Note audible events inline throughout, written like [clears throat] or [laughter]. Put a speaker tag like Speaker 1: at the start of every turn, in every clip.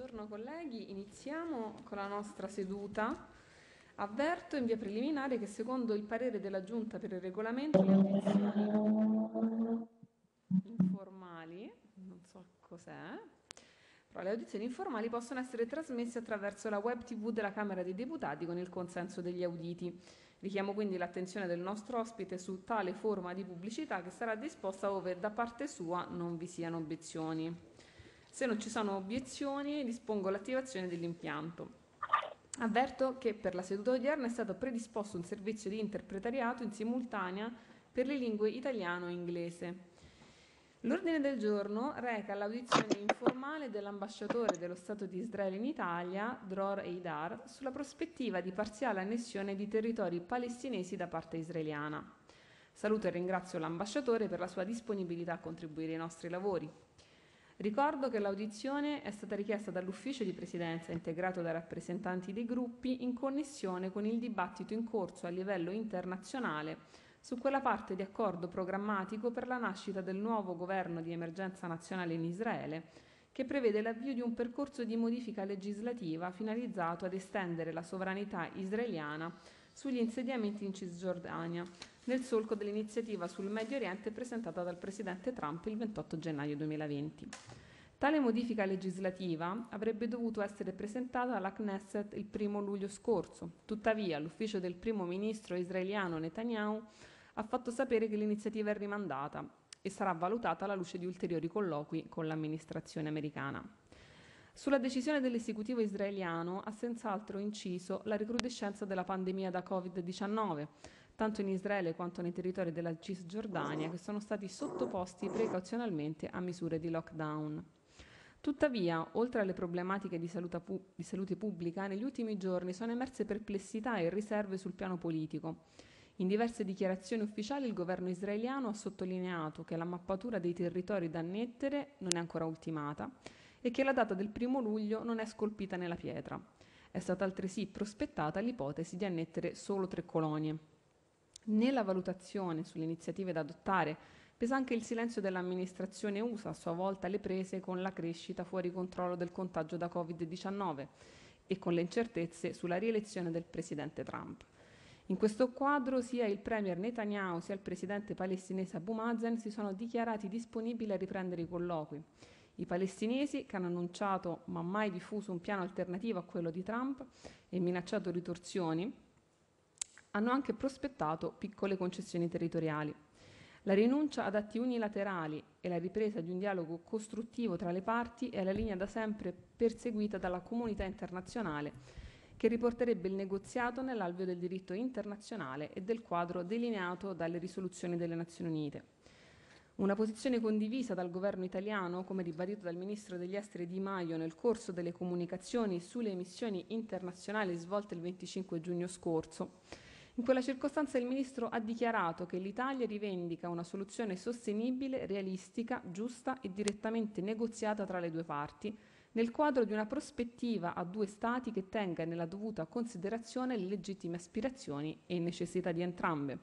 Speaker 1: Buongiorno colleghi, iniziamo con la nostra seduta. Avverto in via preliminare che secondo il parere della Giunta per il regolamento le audizioni informali, non so cos'è, però le audizioni informali possono essere trasmesse attraverso la web tv della Camera dei Deputati con il consenso degli auditi. Richiamo quindi l'attenzione del nostro ospite su tale forma di pubblicità che sarà disposta ove da parte sua non vi siano obiezioni. Se non ci sono obiezioni, dispongo l'attivazione dell'impianto. Avverto che per la seduta odierna è stato predisposto un servizio di interpretariato in simultanea per le lingue italiano e inglese. L'ordine del giorno reca l'audizione informale dell'ambasciatore dello Stato di Israele in Italia, Dror Eidar, sulla prospettiva di parziale annessione di territori palestinesi da parte israeliana. Saluto e ringrazio l'ambasciatore per la sua disponibilità a contribuire ai nostri lavori. Ricordo che l'audizione è stata richiesta dall'ufficio di presidenza integrato da rappresentanti dei gruppi in connessione con il dibattito in corso a livello internazionale su quella parte di accordo programmatico per la nascita del nuovo governo di emergenza nazionale in Israele, che prevede l'avvio di un percorso di modifica legislativa finalizzato ad estendere la sovranità israeliana sugli insediamenti in Cisgiordania nel solco dell'iniziativa sul Medio Oriente presentata dal Presidente Trump il 28 gennaio 2020. Tale modifica legislativa avrebbe dovuto essere presentata alla Knesset il 1 luglio scorso, tuttavia l'ufficio del primo ministro israeliano Netanyahu ha fatto sapere che l'iniziativa è rimandata e sarà valutata alla luce di ulteriori colloqui con l'amministrazione americana. Sulla decisione dell'esecutivo israeliano ha senz'altro inciso la recrudescenza della pandemia da Covid-19, tanto in Israele quanto nei territori della Cisgiordania, che sono stati sottoposti precauzionalmente a misure di lockdown. Tuttavia, oltre alle problematiche di, pu- di salute pubblica, negli ultimi giorni sono emerse perplessità e riserve sul piano politico. In diverse dichiarazioni ufficiali il governo israeliano ha sottolineato che la mappatura dei territori da annettere non è ancora ultimata e che la data del primo luglio non è scolpita nella pietra. È stata altresì prospettata l'ipotesi di annettere solo tre colonie. Nella valutazione sulle iniziative da adottare pesa anche il silenzio dell'amministrazione USA, a sua volta le prese con la crescita fuori controllo del contagio da Covid-19 e con le incertezze sulla rielezione del presidente Trump. In questo quadro sia il premier Netanyahu sia il presidente palestinese Abu Mazen si sono dichiarati disponibili a riprendere i colloqui. I palestinesi, che hanno annunciato ma mai diffuso un piano alternativo a quello di Trump e minacciato ritorsioni, hanno anche prospettato piccole concessioni territoriali. La rinuncia ad atti unilaterali e la ripresa di un dialogo costruttivo tra le parti è la linea da sempre perseguita dalla comunità internazionale che riporterebbe il negoziato nell'alveo del diritto internazionale e del quadro delineato dalle risoluzioni delle Nazioni Unite. Una posizione condivisa dal governo italiano, come ribadito dal ministro degli esteri Di Maio nel corso delle comunicazioni sulle missioni internazionali svolte il 25 giugno scorso, in quella circostanza il Ministro ha dichiarato che l'Italia rivendica una soluzione sostenibile, realistica, giusta e direttamente negoziata tra le due parti, nel quadro di una prospettiva a due Stati che tenga nella dovuta considerazione le legittime aspirazioni e necessità di entrambe,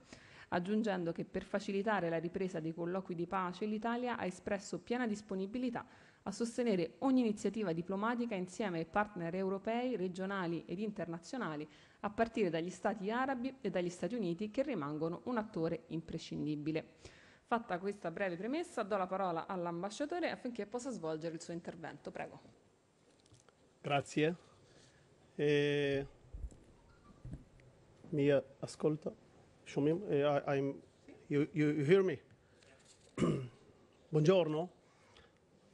Speaker 1: aggiungendo che per facilitare la ripresa dei colloqui di pace l'Italia ha espresso piena disponibilità a sostenere ogni iniziativa diplomatica insieme ai partner europei, regionali ed internazionali a partire dagli Stati arabi e dagli Stati Uniti che rimangono un attore imprescindibile. Fatta questa breve premessa, do la parola all'ambasciatore affinché possa svolgere il suo intervento. Prego.
Speaker 2: Grazie. Eh, mi ascolta? Shumim, eh, I'm, you, you hear me? [clears throat] Buongiorno.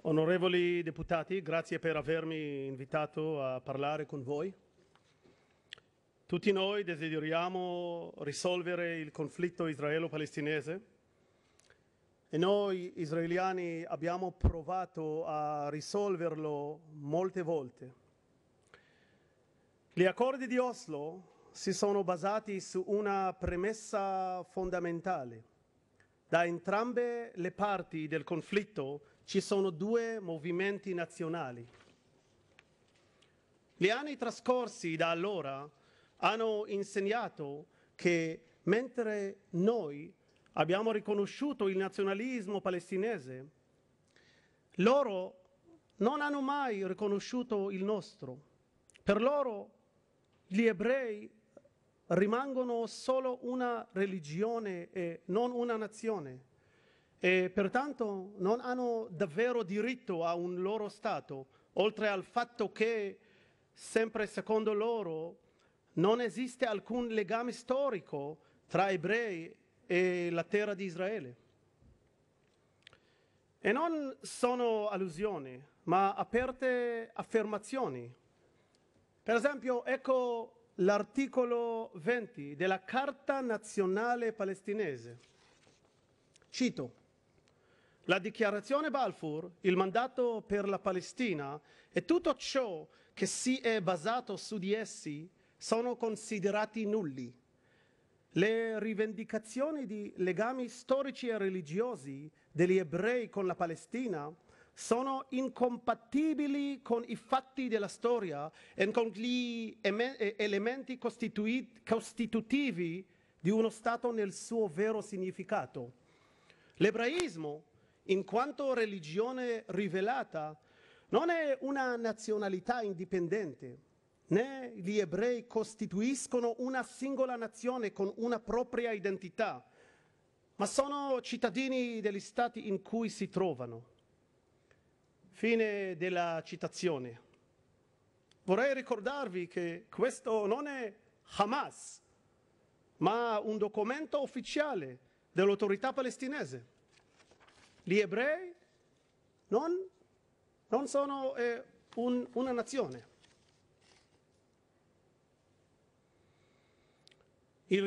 Speaker 2: Onorevoli deputati, grazie per avermi invitato a parlare con voi. Tutti noi desideriamo risolvere il conflitto israelo-palestinese e noi israeliani abbiamo provato a risolverlo molte volte. Gli accordi di Oslo si sono basati su una premessa fondamentale. Da entrambe le parti del conflitto ci sono due movimenti nazionali. Gli anni trascorsi da allora hanno insegnato che mentre noi abbiamo riconosciuto il nazionalismo palestinese, loro non hanno mai riconosciuto il nostro. Per loro gli ebrei rimangono solo una religione e non una nazione e pertanto non hanno davvero diritto a un loro Stato, oltre al fatto che sempre secondo loro non esiste alcun legame storico tra ebrei e la terra di Israele. E non sono allusioni, ma aperte affermazioni. Per esempio, ecco l'articolo 20 della Carta nazionale palestinese. Cito. La dichiarazione Balfour, il mandato per la Palestina e tutto ciò che si è basato su di essi sono considerati nulli. Le rivendicazioni di legami storici e religiosi degli ebrei con la Palestina sono incompatibili con i fatti della storia e con gli elementi costitutivi di uno Stato nel suo vero significato. L'ebraismo, in quanto religione rivelata, non è una nazionalità indipendente, né gli ebrei costituiscono una singola nazione con una propria identità, ma sono cittadini degli stati in cui si trovano. Fine della citazione. Vorrei ricordarvi che questo non è Hamas, ma un documento ufficiale dell'autorità palestinese. Gli ebrei non, non sono eh, un, una nazione. Il,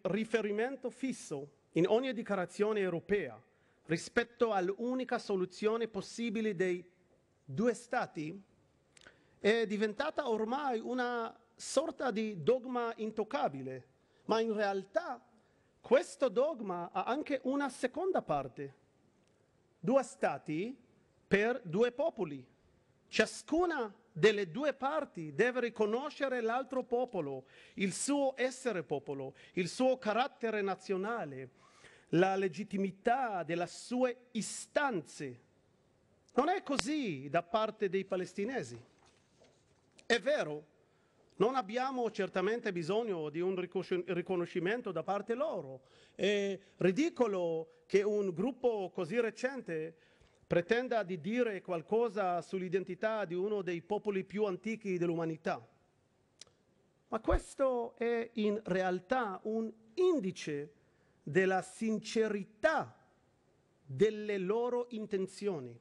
Speaker 2: riferimento fisso in ogni dichiarazione europea rispetto all'unica soluzione possibile dei due Stati è diventata ormai una sorta di dogma intoccabile, ma in realtà questo dogma ha anche una seconda parte. Due Stati per due popoli, ciascuna delle due parti deve riconoscere l'altro popolo, il suo essere popolo, il suo carattere nazionale, la legittimità delle sue istanze. Non è così da parte dei palestinesi. È vero, non abbiamo certamente bisogno di un riconoscimento da parte loro. È ridicolo che un gruppo così recente pretenda di dire qualcosa sull'identità di uno dei popoli più antichi dell'umanità. Ma questo è in realtà un indice della sincerità delle loro intenzioni.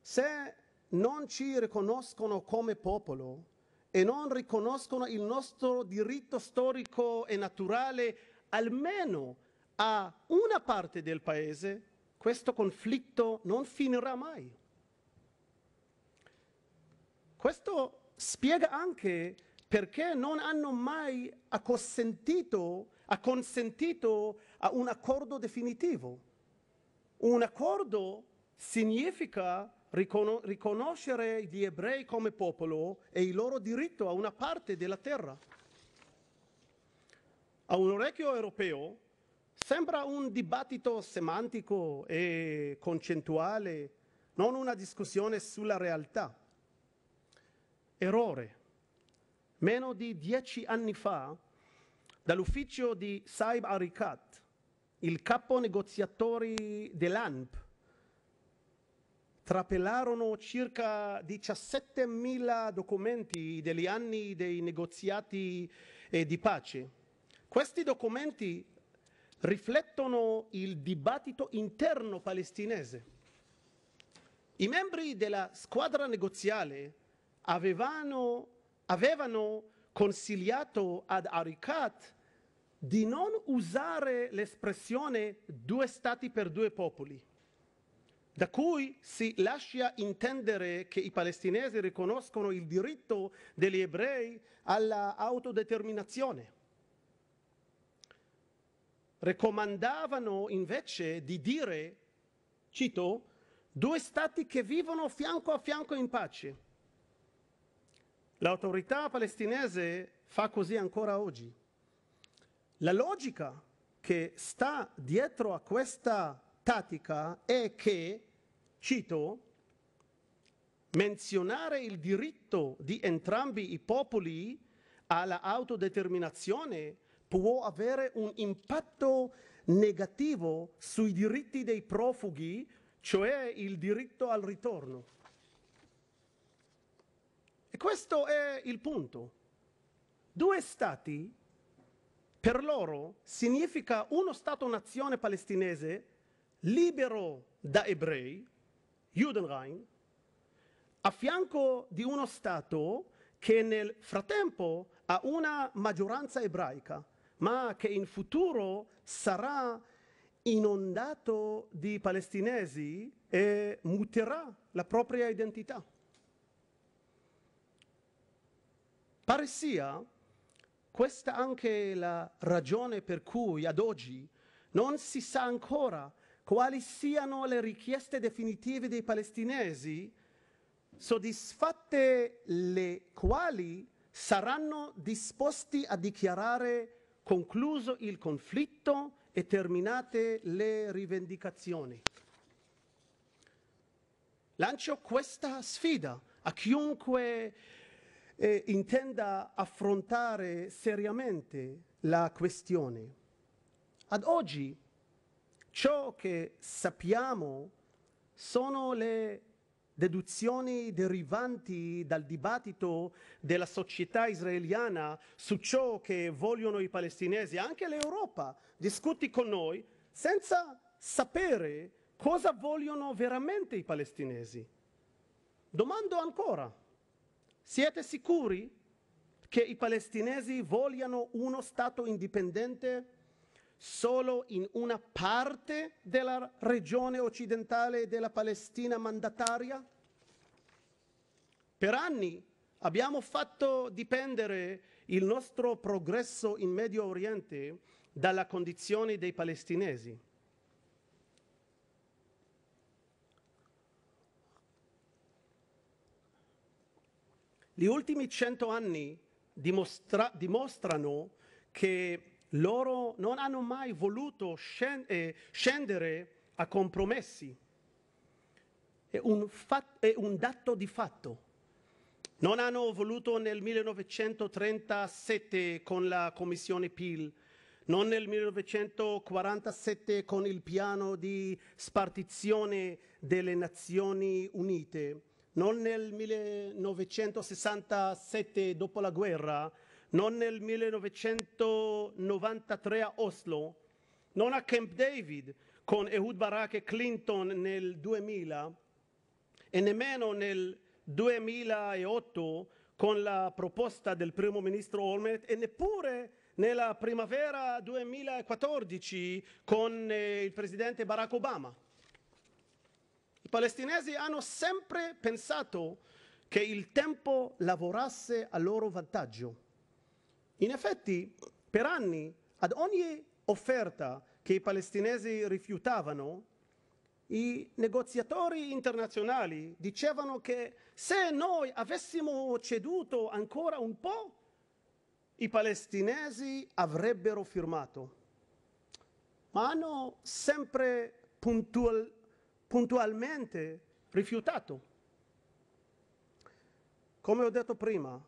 Speaker 2: Se non ci riconoscono come popolo e non riconoscono il nostro diritto storico e naturale almeno a una parte del paese, questo conflitto non finirà mai. Questo spiega anche perché non hanno mai acconsentito, acconsentito a un accordo definitivo. Un accordo significa riconoscere gli ebrei come popolo e il loro diritto a una parte della terra. A un orecchio europeo Sembra un dibattito semantico e concettuale, non una discussione sulla realtà. Errore. Meno di dieci anni fa, dall'ufficio di Saib Arikat, il capo negoziatori dell'ANP, trapelarono circa 17.000 documenti degli anni dei negoziati eh, di pace. Questi documenti riflettono il dibattito interno palestinese. I membri della squadra negoziale avevano, avevano consigliato ad Arikat di non usare l'espressione due stati per due popoli, da cui si lascia intendere che i palestinesi riconoscono il diritto degli ebrei alla autodeterminazione raccomandavano invece di dire, cito, due stati che vivono fianco a fianco in pace. L'autorità palestinese fa così ancora oggi. La logica che sta dietro a questa tattica è che, cito, menzionare il diritto di entrambi i popoli alla autodeterminazione può avere un impatto negativo sui diritti dei profughi, cioè il diritto al ritorno. E questo è il punto. Due stati, per loro, significa uno Stato-nazione palestinese libero da ebrei, Judenrein, a fianco di uno Stato che nel frattempo ha una maggioranza ebraica ma che in futuro sarà inondato di palestinesi e muterà la propria identità. Pare sia questa anche la ragione per cui ad oggi non si sa ancora quali siano le richieste definitive dei palestinesi, soddisfatte le quali saranno disposti a dichiarare concluso il conflitto e terminate le rivendicazioni. Lancio questa sfida a chiunque eh, intenda affrontare seriamente la questione. Ad oggi ciò che sappiamo sono le deduzioni derivanti dal dibattito della società israeliana su ciò che vogliono i palestinesi, anche l'Europa discuti con noi senza sapere cosa vogliono veramente i palestinesi. Domando ancora, siete sicuri che i palestinesi vogliano uno Stato indipendente? solo in una parte della regione occidentale della Palestina mandataria? Per anni abbiamo fatto dipendere il nostro progresso in Medio Oriente dalla condizione dei palestinesi. Gli ultimi cento anni dimostra- dimostrano che loro non hanno mai voluto eh, scendere a compromessi. È un, fat- è un dato di fatto. Non hanno voluto nel 1937 con la commissione PIL, non nel 1947 con il piano di spartizione delle Nazioni Unite, non nel 1967 dopo la guerra non nel 1993 a Oslo, non a Camp David con Ehud Barak e Clinton nel 2000 e nemmeno nel 2008 con la proposta del primo ministro Olmert e neppure nella primavera 2014 con eh, il presidente Barack Obama. I palestinesi hanno sempre pensato che il tempo lavorasse a loro vantaggio. In effetti, per anni, ad ogni offerta che i palestinesi rifiutavano, i negoziatori internazionali dicevano che se noi avessimo ceduto ancora un po', i palestinesi avrebbero firmato. Ma hanno sempre puntual, puntualmente rifiutato. Come ho detto prima,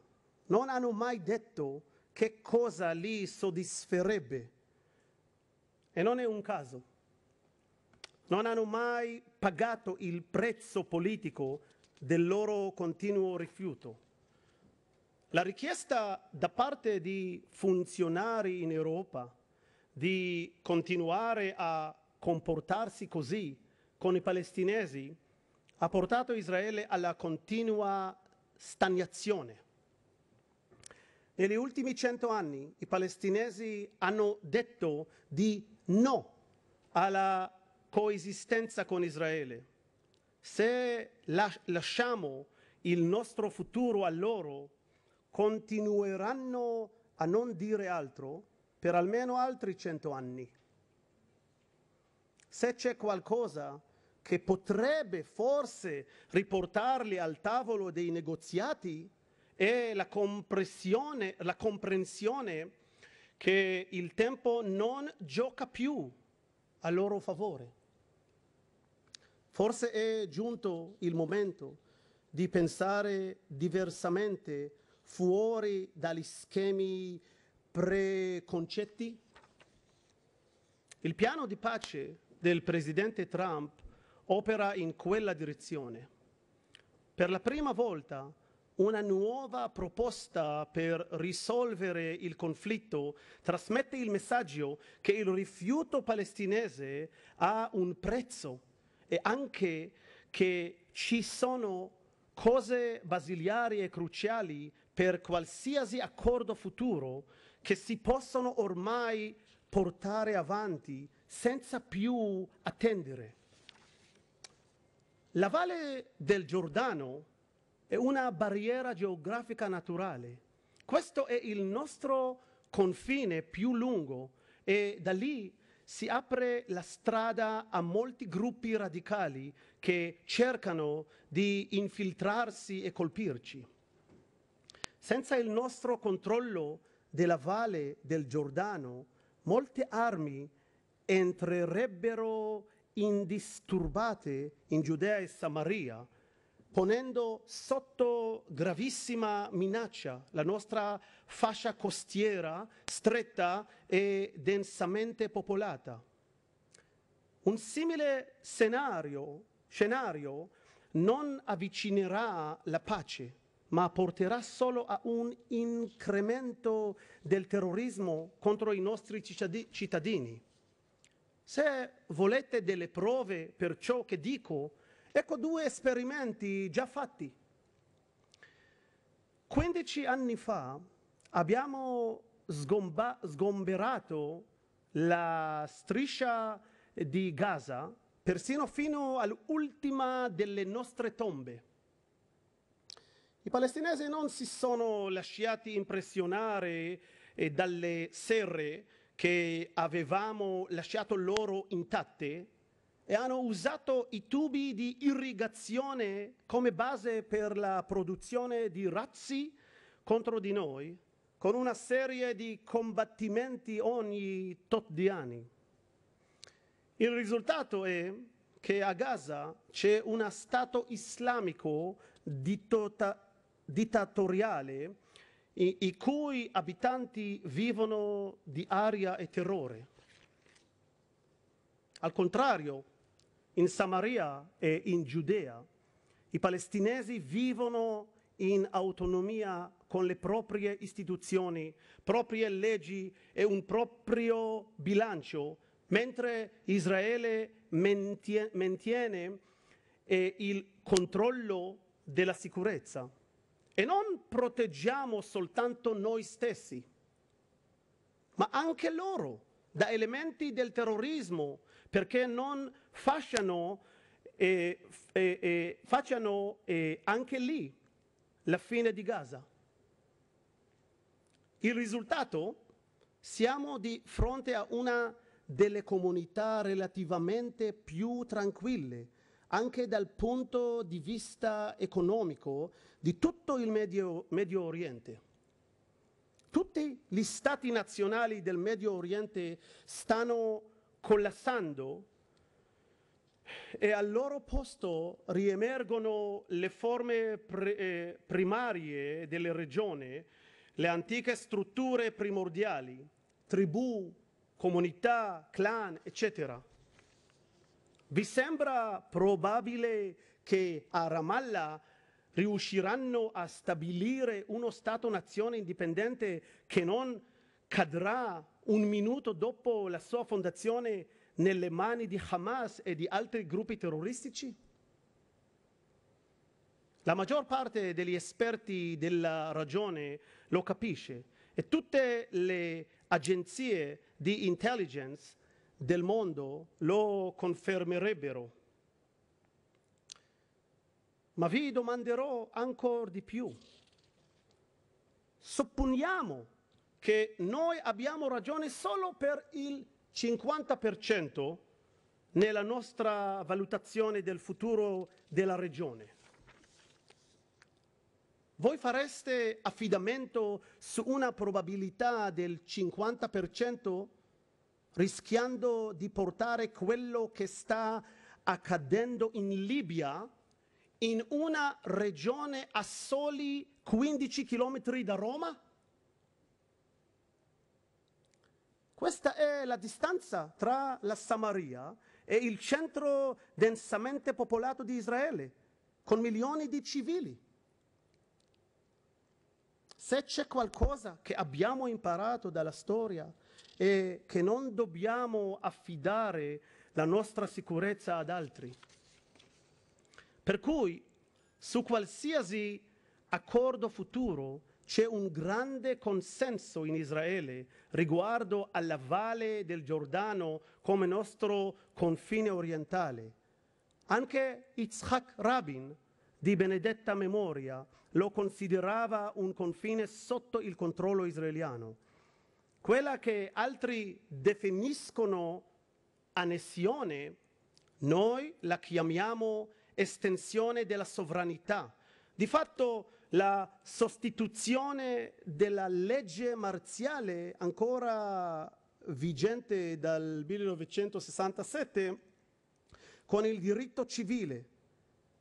Speaker 2: non hanno mai detto che cosa li soddisferebbe. E non è un caso. Non hanno mai pagato il prezzo politico del loro continuo rifiuto. La richiesta da parte di funzionari in Europa di continuare a comportarsi così con i palestinesi ha portato Israele alla continua stagnazione. Negli ultimi cento anni i palestinesi hanno detto di no alla coesistenza con Israele. Se lasciamo il nostro futuro a loro, continueranno a non dire altro per almeno altri cento anni. Se c'è qualcosa che potrebbe forse riportarli al tavolo dei negoziati, è la, la comprensione che il tempo non gioca più a loro favore. Forse è giunto il momento di pensare diversamente fuori dagli schemi preconcetti? Il piano di pace del presidente Trump opera in quella direzione. Per la prima volta una nuova proposta per risolvere il conflitto trasmette il messaggio che il rifiuto palestinese ha un prezzo e anche che ci sono cose basilari e cruciali per qualsiasi accordo futuro che si possono ormai portare avanti senza più attendere. La valle del Giordano è una barriera geografica naturale. Questo è il nostro confine più lungo e da lì si apre la strada a molti gruppi radicali che cercano di infiltrarsi e colpirci. Senza il nostro controllo della valle del Giordano, molte armi entrerebbero indisturbate in Giudea e Samaria ponendo sotto gravissima minaccia la nostra fascia costiera stretta e densamente popolata. Un simile scenario, scenario non avvicinerà la pace, ma porterà solo a un incremento del terrorismo contro i nostri cittadini. Se volete delle prove per ciò che dico, Ecco due esperimenti già fatti. 15 anni fa abbiamo sgomba- sgomberato la striscia di Gaza persino fino all'ultima delle nostre tombe. I palestinesi non si sono lasciati impressionare eh, dalle serre che avevamo lasciato loro intatte, e hanno usato i tubi di irrigazione come base per la produzione di razzi contro di noi, con una serie di combattimenti ogni tot di anni. Il risultato è che a Gaza c'è uno Stato islamico dittatoriale i, i cui abitanti vivono di aria e terrore. Al contrario, in Samaria e in Giudea, i palestinesi vivono in autonomia con le proprie istituzioni, proprie leggi e un proprio bilancio, mentre Israele mantiene eh, il controllo della sicurezza. E non proteggiamo soltanto noi stessi, ma anche loro da elementi del terrorismo perché non facciano, eh, eh, eh, facciano eh, anche lì la fine di Gaza. Il risultato? Siamo di fronte a una delle comunità relativamente più tranquille, anche dal punto di vista economico, di tutto il Medio, Medio Oriente. Tutti gli stati nazionali del Medio Oriente stanno collassando e al loro posto riemergono le forme pre- eh, primarie delle regioni, le antiche strutture primordiali, tribù, comunità, clan, eccetera. Vi sembra probabile che a Ramallah riusciranno a stabilire uno Stato-nazione indipendente che non cadrà un minuto dopo la sua fondazione nelle mani di Hamas e di altri gruppi terroristici? La maggior parte degli esperti della ragione lo capisce e tutte le agenzie di intelligence del mondo lo confermerebbero. Ma vi domanderò ancora di più. Supponiamo che noi abbiamo ragione solo per il 50% nella nostra valutazione del futuro della regione. Voi fareste affidamento su una probabilità del 50% rischiando di portare quello che sta accadendo in Libia in una regione a soli 15 chilometri da Roma? Questa è la distanza tra la Samaria e il centro densamente popolato di Israele, con milioni di civili. Se c'è qualcosa che abbiamo imparato dalla storia è che non dobbiamo affidare la nostra sicurezza ad altri. Per cui su qualsiasi accordo futuro c'è un grande consenso in Israele riguardo alla valle del Giordano come nostro confine orientale. Anche Yitzhak Rabin, di benedetta memoria, lo considerava un confine sotto il controllo israeliano. Quella che altri definiscono annessione, noi la chiamiamo estensione della sovranità. Di fatto la sostituzione della legge marziale ancora vigente dal 1967 con il diritto civile.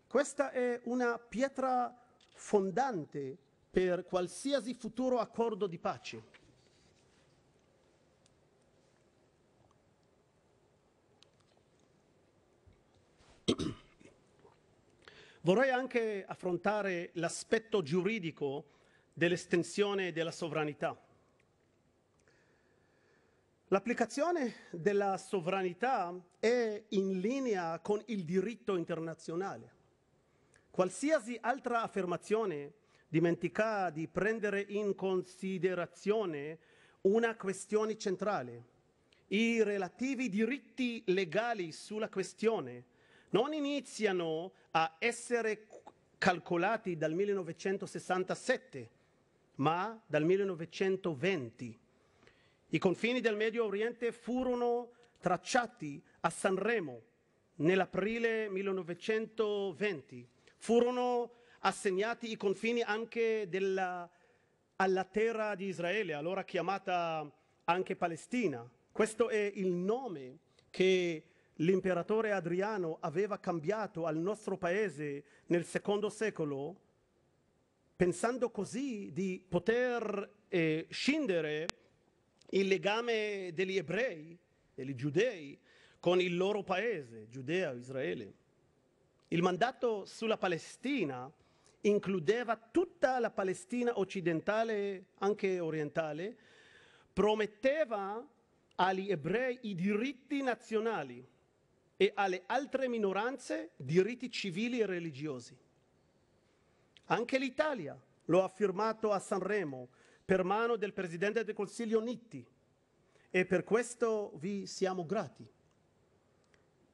Speaker 2: Questa è una pietra fondante per qualsiasi futuro accordo di pace. Vorrei anche affrontare l'aspetto giuridico dell'estensione della sovranità. L'applicazione della sovranità è in linea con il diritto internazionale. Qualsiasi altra affermazione dimentica di prendere in considerazione una questione centrale, i relativi diritti legali sulla questione, non iniziano a essere calcolati dal 1967, ma dal 1920. I confini del Medio Oriente furono tracciati a Sanremo nell'aprile 1920. Furono assegnati i confini anche della, alla terra di Israele, allora chiamata anche Palestina. Questo è il nome che l'imperatore Adriano aveva cambiato al nostro paese nel secondo secolo, pensando così di poter eh, scindere il legame degli ebrei, degli giudei, con il loro paese, Giudea, Israele. Il mandato sulla Palestina includeva tutta la Palestina occidentale, anche orientale, prometteva agli ebrei i diritti nazionali e alle altre minoranze diritti civili e religiosi. Anche l'Italia lo ha firmato a Sanremo per mano del Presidente del Consiglio Nitti e per questo vi siamo grati.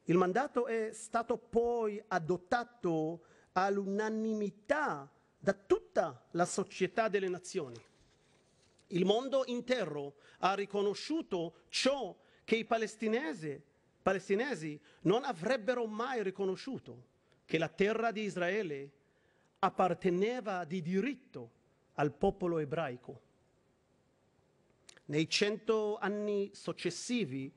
Speaker 2: Il mandato è stato poi adottato all'unanimità da tutta la società delle nazioni. Il mondo intero ha riconosciuto ciò che i palestinesi palestinesi non avrebbero mai riconosciuto che la terra di Israele apparteneva di diritto al popolo ebraico. Nei cento anni successivi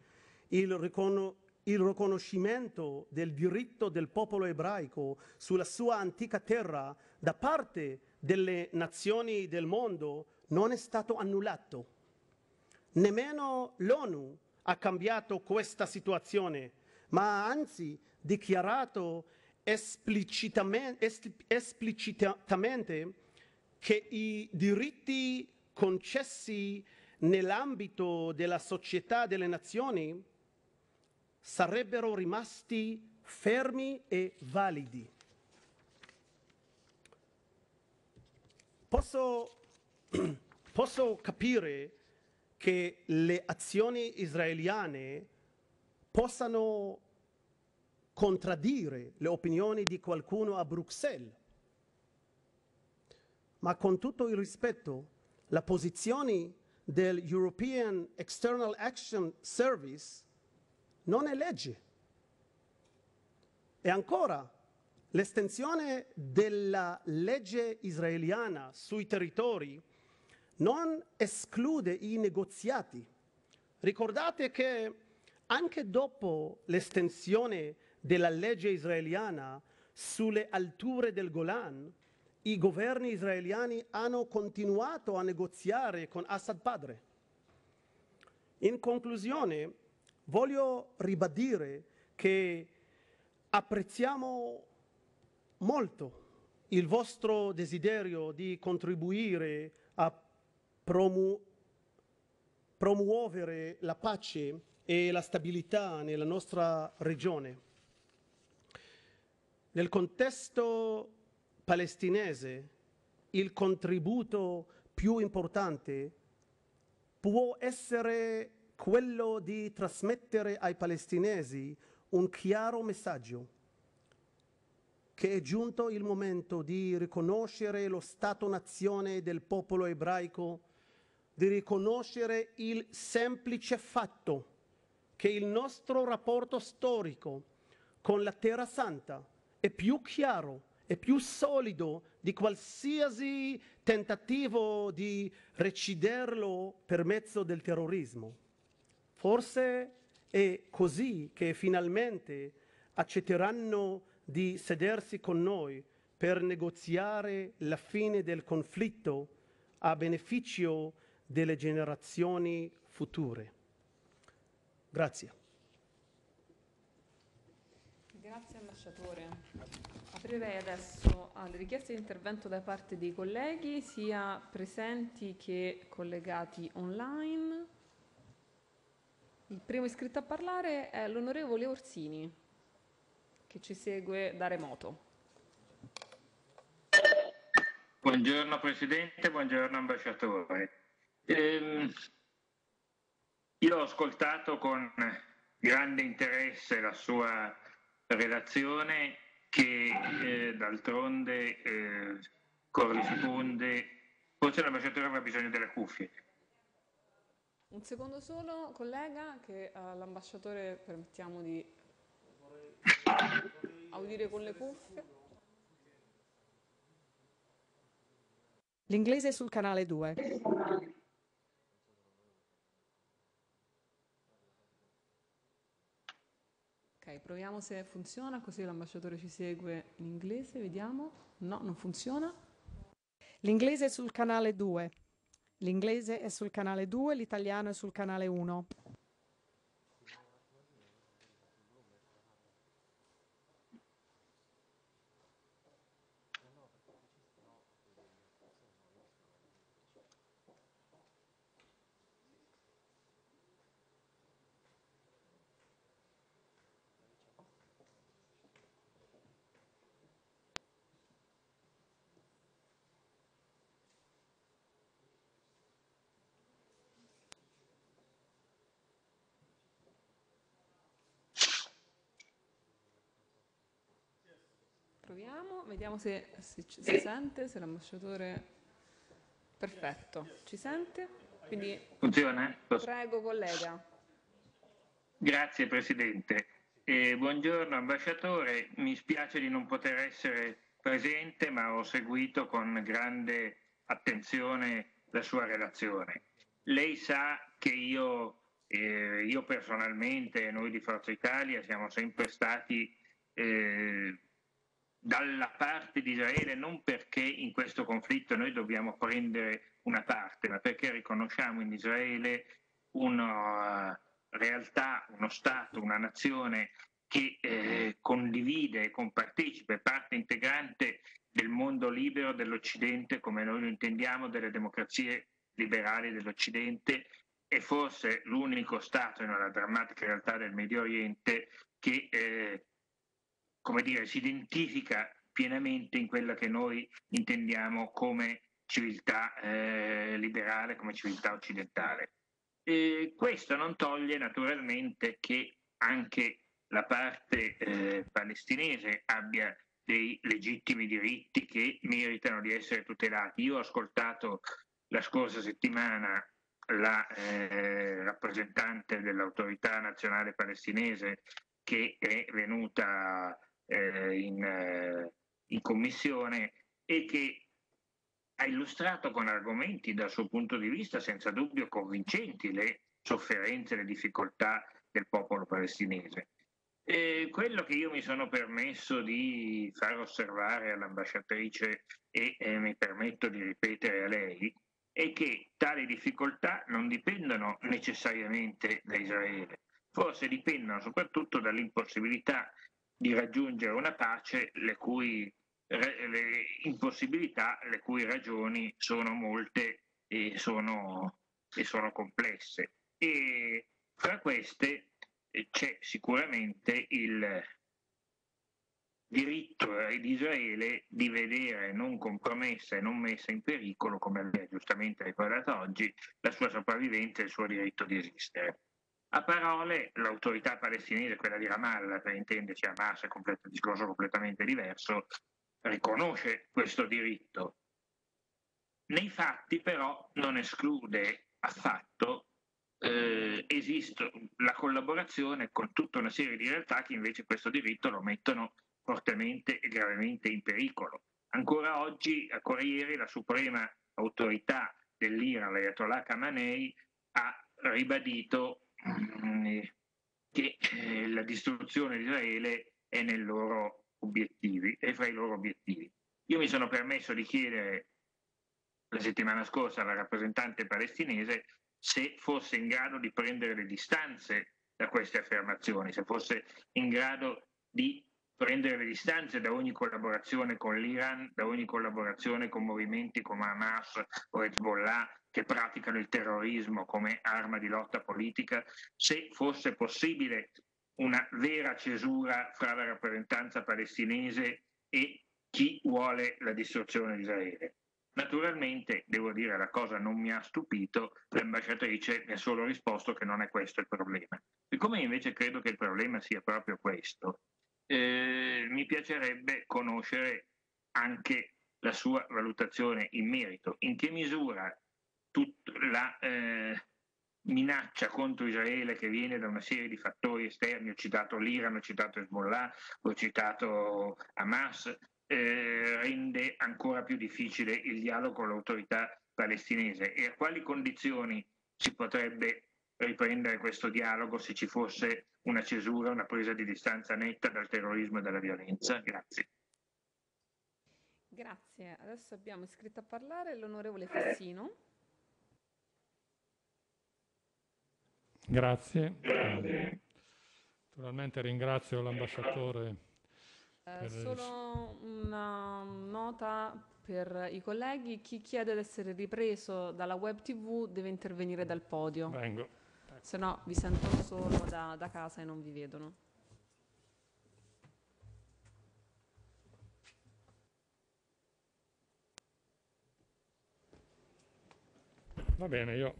Speaker 2: il, ricono- il riconoscimento del diritto del popolo ebraico sulla sua antica terra da parte delle nazioni del mondo non è stato annullato. Nemmeno l'ONU ha cambiato questa situazione, ma ha anzi dichiarato esplicitamente, esplicitamente che i diritti concessi nell'ambito della società delle nazioni sarebbero rimasti fermi e validi. Posso, [clears throat] posso capire che le azioni israeliane possano contraddire le opinioni di qualcuno a Bruxelles. Ma con tutto il rispetto, la posizione del European External Action Service non è legge. E ancora, l'estensione della legge israeliana sui territori non esclude i negoziati. Ricordate che anche dopo l'estensione della legge israeliana sulle alture del Golan, i governi israeliani hanno continuato a negoziare con Assad padre. In conclusione, voglio ribadire che apprezziamo molto il vostro desiderio di contribuire a promu- promuovere la pace e la stabilità nella nostra regione. Nel contesto palestinese il contributo più importante può essere quello di trasmettere ai palestinesi un chiaro messaggio che è giunto il momento di riconoscere lo Stato-nazione del popolo ebraico di riconoscere il semplice fatto che il nostro rapporto storico con la Terra Santa è più chiaro, e più solido di qualsiasi tentativo di reciderlo per mezzo del terrorismo. Forse è così che finalmente accetteranno di sedersi con noi per negoziare la fine del conflitto a beneficio di delle generazioni future. Grazie.
Speaker 1: Grazie ambasciatore. Aprirei adesso alle richieste di intervento da parte dei colleghi, sia presenti che collegati online. Il primo iscritto a parlare è l'onorevole Orsini, che ci segue da remoto.
Speaker 3: Buongiorno Presidente, buongiorno Ambasciatore. Ehm, io ho ascoltato con grande interesse la sua relazione che eh, d'altronde eh, corrisponde, forse l'ambasciatore avrà bisogno delle cuffie.
Speaker 1: Un secondo solo, collega, che eh, l'ambasciatore permettiamo di audire con le cuffie.
Speaker 4: L'inglese sul canale 2.
Speaker 1: proviamo se funziona, così l'ambasciatore ci segue in inglese, vediamo. No, non funziona.
Speaker 4: L'inglese è sul canale 2. L'inglese è sul canale 2, l'italiano è sul canale 1.
Speaker 1: Proviamo, vediamo se, se si sente, se l'ambasciatore... Perfetto, ci sente? Quindi... Funziona? Prego, collega.
Speaker 3: Grazie Presidente. Eh, buongiorno ambasciatore, mi spiace di non poter essere presente ma ho seguito con grande attenzione la sua relazione. Lei sa che io, eh, io personalmente e noi di Forza Italia siamo sempre stati eh, dalla parte di Israele non perché in questo conflitto noi dobbiamo prendere una parte, ma perché riconosciamo in Israele una eh, realtà, uno Stato, una nazione che eh, condivide e compartecipa, è parte integrante del mondo libero dell'Occidente come noi lo intendiamo, delle democrazie liberali dell'Occidente e forse l'unico Stato nella drammatica realtà del Medio Oriente che eh, come dire, si identifica pienamente in quella che noi intendiamo come civiltà eh, liberale, come civiltà occidentale. E questo non toglie naturalmente che anche la parte eh, palestinese abbia dei legittimi diritti che meritano di essere tutelati. Io ho ascoltato la scorsa settimana la eh, rappresentante dell'autorità nazionale palestinese che è venuta a eh, in, eh, in commissione e che ha illustrato con argomenti dal suo punto di vista senza dubbio convincenti le sofferenze, le difficoltà del popolo palestinese. E quello che io mi sono permesso di far osservare all'ambasciatrice e eh, mi permetto di ripetere a lei è che tali difficoltà non dipendono necessariamente da Israele, forse dipendono soprattutto dall'impossibilità di raggiungere una pace le cui le impossibilità, le cui ragioni sono molte e sono, e sono complesse. E fra queste eh, c'è sicuramente il diritto eh, di Israele di vedere non compromessa e non messa in pericolo, come lei ha giustamente ricordato oggi, la sua sopravvivenza e il suo diritto di esistere. A parole l'autorità palestinese, quella di Ramallah, per intenderci Hamas è un discorso completamente diverso, riconosce questo diritto. Nei fatti però non esclude affatto eh, esiste la collaborazione con tutta una serie di realtà che invece questo diritto lo mettono fortemente e gravemente in pericolo. Ancora oggi, ancora ieri, la suprema autorità dell'Iran, l'Ayatollah Khamenei, ha ribadito Mm, eh, che eh, la distruzione di Israele è nei loro obiettivi, è fra i loro obiettivi. Io mi sono permesso di chiedere la settimana scorsa alla rappresentante palestinese se fosse in grado di prendere le distanze da queste affermazioni, se fosse in grado di prendere le distanze da ogni collaborazione con l'Iran, da ogni collaborazione con movimenti come Hamas o Hezbollah che praticano il terrorismo come arma di lotta politica, se fosse possibile una vera cesura fra la rappresentanza palestinese e chi vuole la distruzione di Israele. Naturalmente, devo dire, la cosa non mi ha stupito, l'ambasciatrice mi ha solo risposto che non è questo il problema. Siccome invece credo che il problema sia proprio questo, eh, mi piacerebbe conoscere anche la sua valutazione in merito, in che misura tutta la eh, minaccia contro Israele che viene da una serie di fattori esterni, ho citato l'Iran, ho citato Hezbollah, ho citato Hamas, eh, rende ancora più difficile il dialogo con l'autorità palestinese e a quali condizioni si potrebbe riprendere questo dialogo se ci fosse una cesura, una presa di distanza netta dal terrorismo e dalla violenza. Grazie.
Speaker 1: Grazie. Adesso abbiamo iscritto a parlare l'onorevole Fassino.
Speaker 5: Grazie. Naturalmente ringrazio l'ambasciatore.
Speaker 1: Eh, solo una nota per i colleghi. Chi chiede di essere ripreso dalla web tv deve intervenire dal podio. Vengo. Se no vi sento solo da, da casa e non vi vedono.
Speaker 5: Va bene, io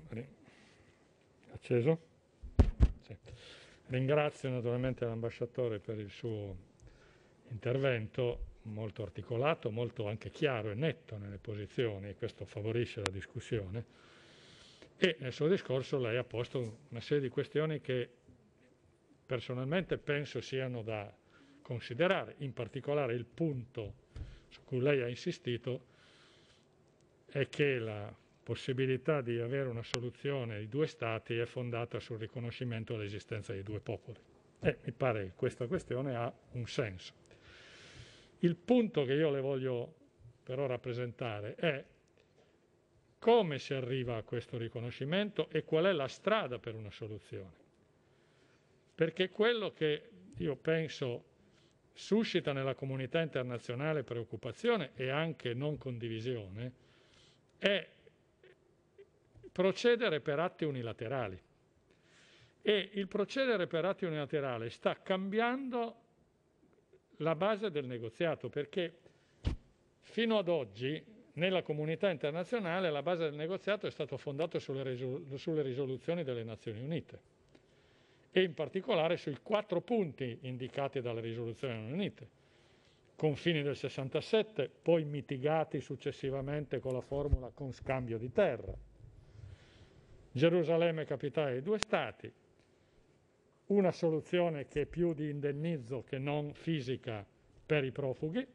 Speaker 5: acceso. Ringrazio naturalmente l'ambasciatore per il suo intervento molto articolato, molto anche chiaro e netto nelle posizioni, e questo favorisce la discussione. E nel suo discorso lei ha posto una serie di questioni che personalmente penso siano da considerare, in particolare il punto su cui lei ha insistito è che la possibilità di avere una soluzione di due stati è fondata sul riconoscimento dell'esistenza di due popoli. E mi pare che questa questione ha un senso. Il punto che io le voglio però rappresentare è come si arriva a questo riconoscimento e qual è la strada per una soluzione. Perché quello che io penso suscita nella comunità internazionale preoccupazione e anche non condivisione è procedere per atti unilaterali. E il procedere per atti unilaterali sta cambiando la base del negoziato, perché fino ad oggi nella comunità internazionale la base del negoziato è stata fondata sulle, risol sulle risoluzioni delle Nazioni Unite e in particolare sui quattro punti indicati dalle risoluzioni delle Nazioni Unite. Confini del 67, poi mitigati successivamente con la formula con scambio di terra, Gerusalemme capitale dei due stati, una soluzione che è più di indennizzo che non fisica per i profughi.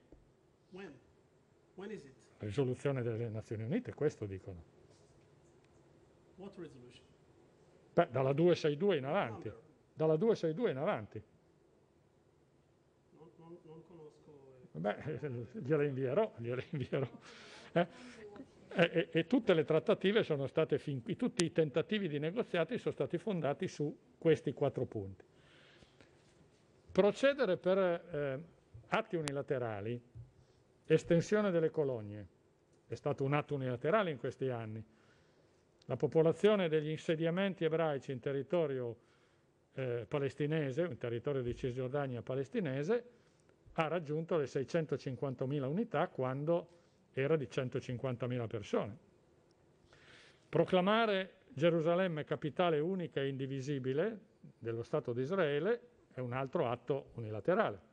Speaker 2: When? When
Speaker 5: risoluzione delle Nazioni Unite, questo dicono.
Speaker 2: Beh,
Speaker 5: dalla 262 in avanti. Dalla 262 in avanti.
Speaker 2: Non, non, non conosco... Eh. Beh,
Speaker 5: [laughs] gliela invierò, gliela invierò. Eh? E, e, tutte le trattative sono state fin qui, tutti i tentativi di negoziati sono stati fondati su questi quattro punti. Procedere per eh, atti unilaterali, estensione delle colonie, è stato un atto unilaterale in questi anni. La popolazione degli insediamenti ebraici in territorio eh, palestinese, in territorio di Cisgiordania palestinese, ha raggiunto le 650.000 unità quando era di 150.000 persone. Proclamare Gerusalemme capitale unica e indivisibile dello Stato di Israele è un altro atto unilaterale.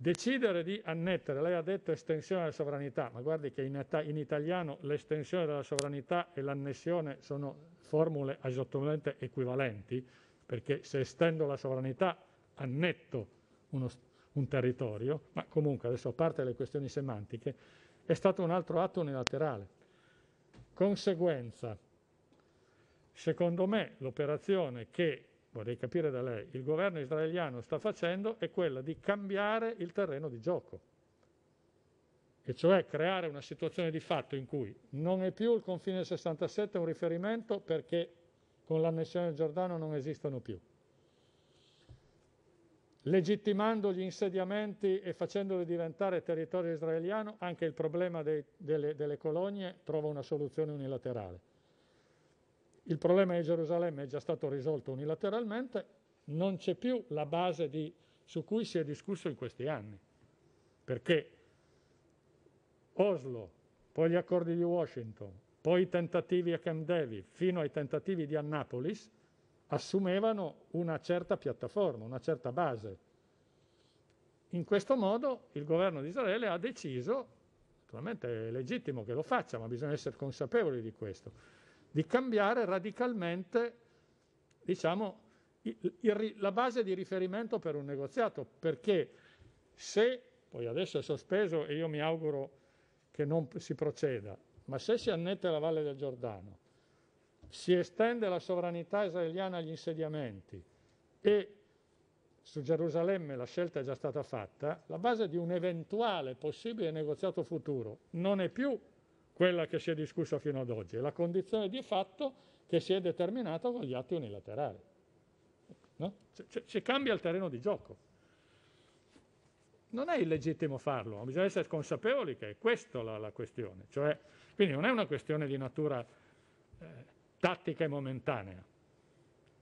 Speaker 5: Decidere di annettere, lei ha detto estensione della sovranità, ma guardi che in, in italiano l'estensione della sovranità e l'annessione sono formule esattamente equivalenti, perché se estendo la sovranità annetto uno, un territorio, ma comunque adesso a parte le questioni semantiche, è stato un altro atto unilaterale. Conseguenza, secondo me l'operazione che, vorrei capire da lei, il governo israeliano sta facendo è quella di cambiare il terreno di gioco, e cioè creare una situazione di fatto in cui non è più il confine del 67 un riferimento perché con l'annessione del Giordano non esistono più legittimando gli insediamenti e facendoli diventare territorio israeliano, anche il problema dei, delle, delle colonie trova una soluzione unilaterale. Il problema di Gerusalemme è già stato risolto unilateralmente, non c'è più la base di, su cui si è discusso in questi anni, perché Oslo, poi gli accordi di Washington, poi i tentativi a Camp David, fino ai tentativi di Annapolis, assumevano una certa piattaforma, una certa base. In questo modo il governo di Israele ha deciso, naturalmente è legittimo che lo faccia, ma bisogna essere consapevoli di questo, di cambiare radicalmente diciamo, il, il, la base di riferimento per un negoziato, perché se, poi adesso è sospeso e io mi auguro che non si proceda, ma se si annette la Valle del Giordano, si estende la sovranità israeliana agli insediamenti e su Gerusalemme la scelta è già stata fatta, la base di un eventuale possibile negoziato futuro non è più quella che si è discussa fino ad oggi, è la condizione di fatto che si è determinata con gli atti unilaterali. No? Si cambia il terreno di gioco. Non è illegittimo farlo, bisogna essere consapevoli che è questa la, la questione. Cioè, quindi non è una questione di natura... Eh, tattica e momentanea.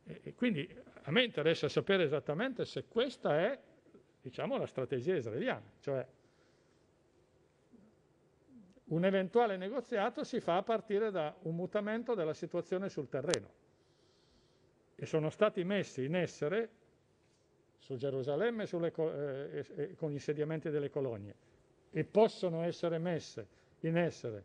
Speaker 5: E quindi a me interessa sapere esattamente se questa è diciamo, la strategia israeliana, cioè un eventuale negoziato si fa a partire da un mutamento della situazione sul terreno e sono stati messi in essere su Gerusalemme sulle, eh, eh, con gli insediamenti delle colonie e possono essere messe in essere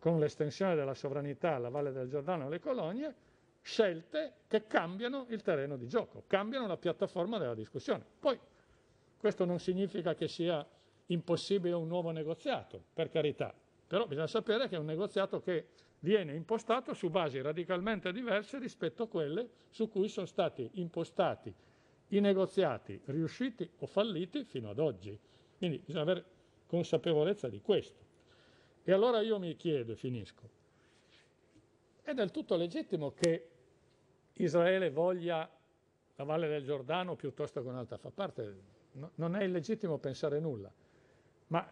Speaker 5: con l'estensione della sovranità alla Valle del Giordano e alle colonie, scelte che cambiano il terreno di gioco, cambiano la piattaforma della discussione. Poi questo non significa che sia impossibile un nuovo negoziato, per carità, però bisogna sapere che è un negoziato che viene impostato su basi radicalmente diverse rispetto a quelle su cui sono stati impostati i negoziati riusciti o falliti fino ad oggi. Quindi bisogna avere consapevolezza di questo. E allora io mi chiedo, e finisco, è del tutto legittimo che Israele voglia la Valle del Giordano piuttosto che un'altra, fa parte, no, non è illegittimo pensare nulla, ma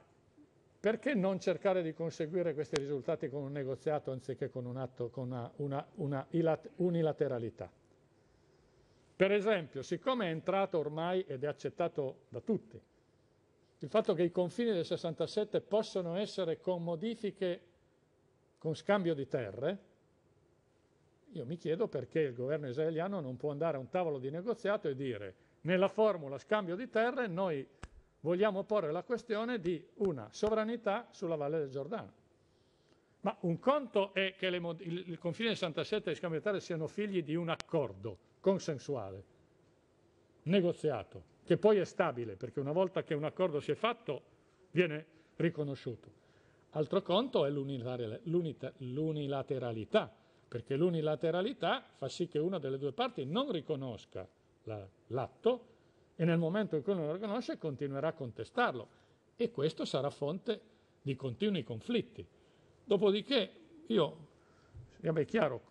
Speaker 5: perché non cercare di conseguire questi risultati con un negoziato anziché con un atto, con una, una, una unilateralità? Per esempio, siccome è entrato ormai ed è accettato da tutti, il fatto che i confini del 67 possono essere con modifiche, con scambio di terre, io mi chiedo perché il governo israeliano non può andare a un tavolo di negoziato e dire nella formula scambio di terre noi vogliamo porre la questione di una sovranità sulla Valle del Giordano. Ma un conto è che le, il, il, confine del 67 e il scambio di terre siano figli di un accordo consensuale, negoziato, che poi è stabile, perché una volta che un accordo si è fatto viene riconosciuto. Altro conto è l'unilateralità, perché l'unilateralità fa sì che una delle due parti non riconosca l'atto e nel momento in cui non lo riconosce continuerà a contestarlo e questo sarà fonte di continui conflitti. Dopodiché io, vabbè, chiaro,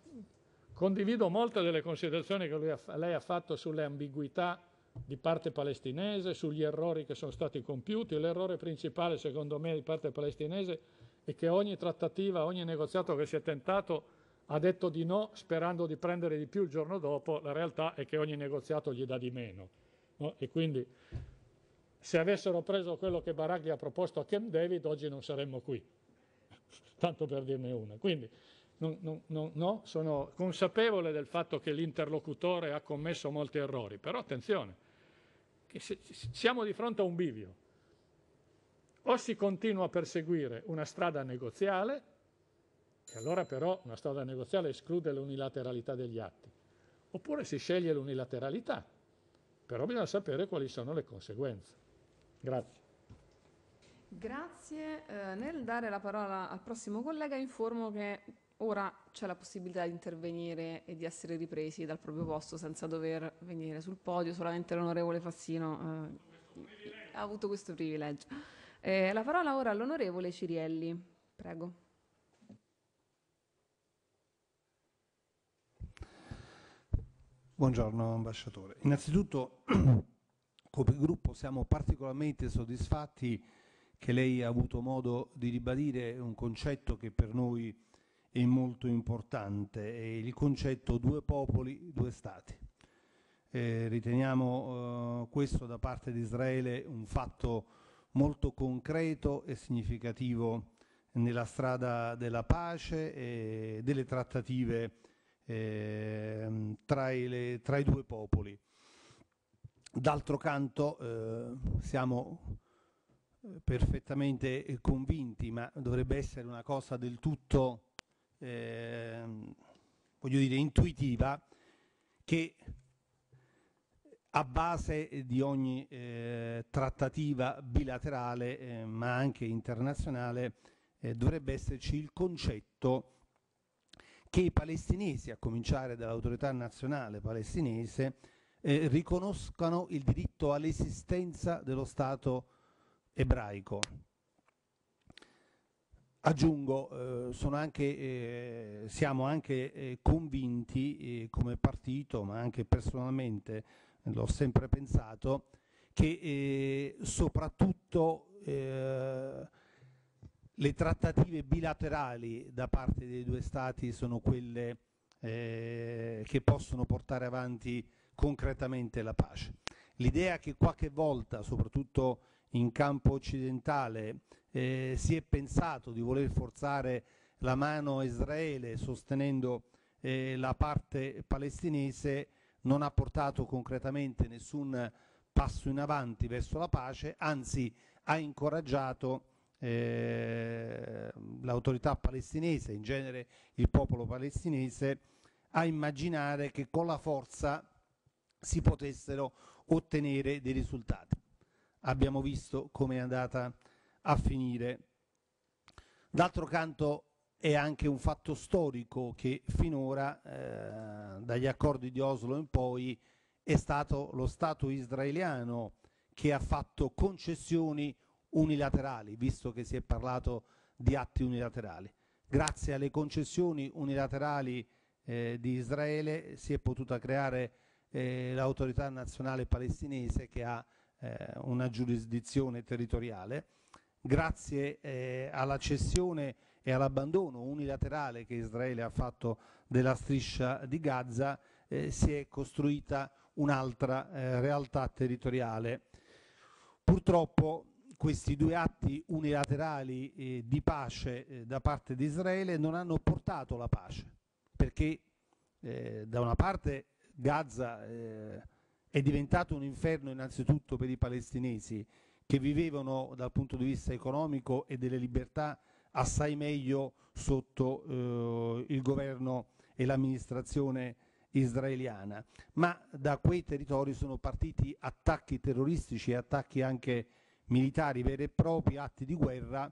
Speaker 5: condivido molte delle considerazioni che lei ha fatto sulle ambiguità di parte palestinese sugli errori che sono stati compiuti. L'errore principale, secondo me, di parte palestinese è che ogni trattativa, ogni negoziato che si è tentato ha detto di no sperando di prendere di più il giorno dopo, la realtà è che ogni negoziato gli dà di meno. No? E quindi se avessero preso quello che gli ha proposto a Camp David oggi non saremmo qui, [laughs] tanto per dirne una. Quindi non, non, non, no, sono consapevole del fatto che l'interlocutore ha commesso molti errori, però attenzione, che siamo di fronte a un bivio. O si continua a perseguire una strada negoziale, e allora però una strada negoziale esclude l'unilateralità degli atti, oppure si sceglie l'unilateralità, però bisogna sapere quali sono le conseguenze. Grazie.
Speaker 1: Grazie. Eh, nel dare la parola al prossimo collega informo che ora c'è la possibilità di intervenire e di essere ripresi dal proprio posto senza dover venire sul podio, solamente l'onorevole Fassino eh, ha avuto questo privilegio. Eh, la parola ora all'onorevole Cirielli, prego.
Speaker 6: Buongiorno ambasciatore. Innanzitutto [clears throat] come gruppo siamo particolarmente soddisfatti che lei ha avuto modo di ribadire un concetto che per noi è è molto importante, è il concetto due popoli, due stati. Eh, riteniamo eh, questo da parte di Israele un fatto molto concreto e significativo nella strada della pace e delle trattative eh, tra, le, tra, i due popoli. D'altro canto eh, siamo eh, perfettamente convinti, ma dovrebbe essere una cosa del tutto eh, voglio dire, intuitiva che a base di ogni eh, trattativa bilaterale eh, ma anche internazionale eh, dovrebbe esserci il concetto che i palestinesi, a cominciare dall'autorità nazionale palestinese, eh, riconoscano il diritto all'esistenza dello Stato ebraico. Aggiungo, eh, anche, eh, siamo anche eh, convinti eh, come partito, ma anche personalmente, eh, l'ho sempre pensato, che eh, soprattutto le trattative bilaterali da parte dei due Stati sono quelle che possono portare avanti concretamente la pace. L'idea che qualche volta, soprattutto in campo occidentale, eh, si è pensato di voler forzare la mano a Israele sostenendo eh, la parte palestinese non ha portato concretamente nessun passo in avanti verso la pace, anzi ha incoraggiato eh, l'autorità palestinese, in genere il popolo palestinese, a immaginare che con la forza si potessero ottenere dei risultati. Abbiamo visto come è andata la a finire. D'altro canto è anche un fatto storico che finora, eh, dagli accordi di Oslo in poi, è stato lo Stato israeliano che ha fatto concessioni unilaterali, visto che si è parlato di atti unilaterali. Grazie alle concessioni unilaterali eh, di Israele si è potuta creare eh, l'autorità nazionale palestinese che ha eh, una giurisdizione territoriale grazie eh, alla cessione e all'abbandono unilaterale che Israele ha fatto della striscia di Gaza, eh, si è costruita un'altra eh, realtà territoriale. Purtroppo questi due atti unilaterali eh, di pace eh, da parte di Israele non hanno portato la pace, perché eh, da una parte Gaza è diventato un inferno innanzitutto per i palestinesi, che vivevano dal punto di vista economico e delle libertà assai meglio sotto eh, il governo e l'amministrazione israeliana, ma da quei territori sono partiti attacchi terroristici e attacchi anche militari veri e propri, atti di guerra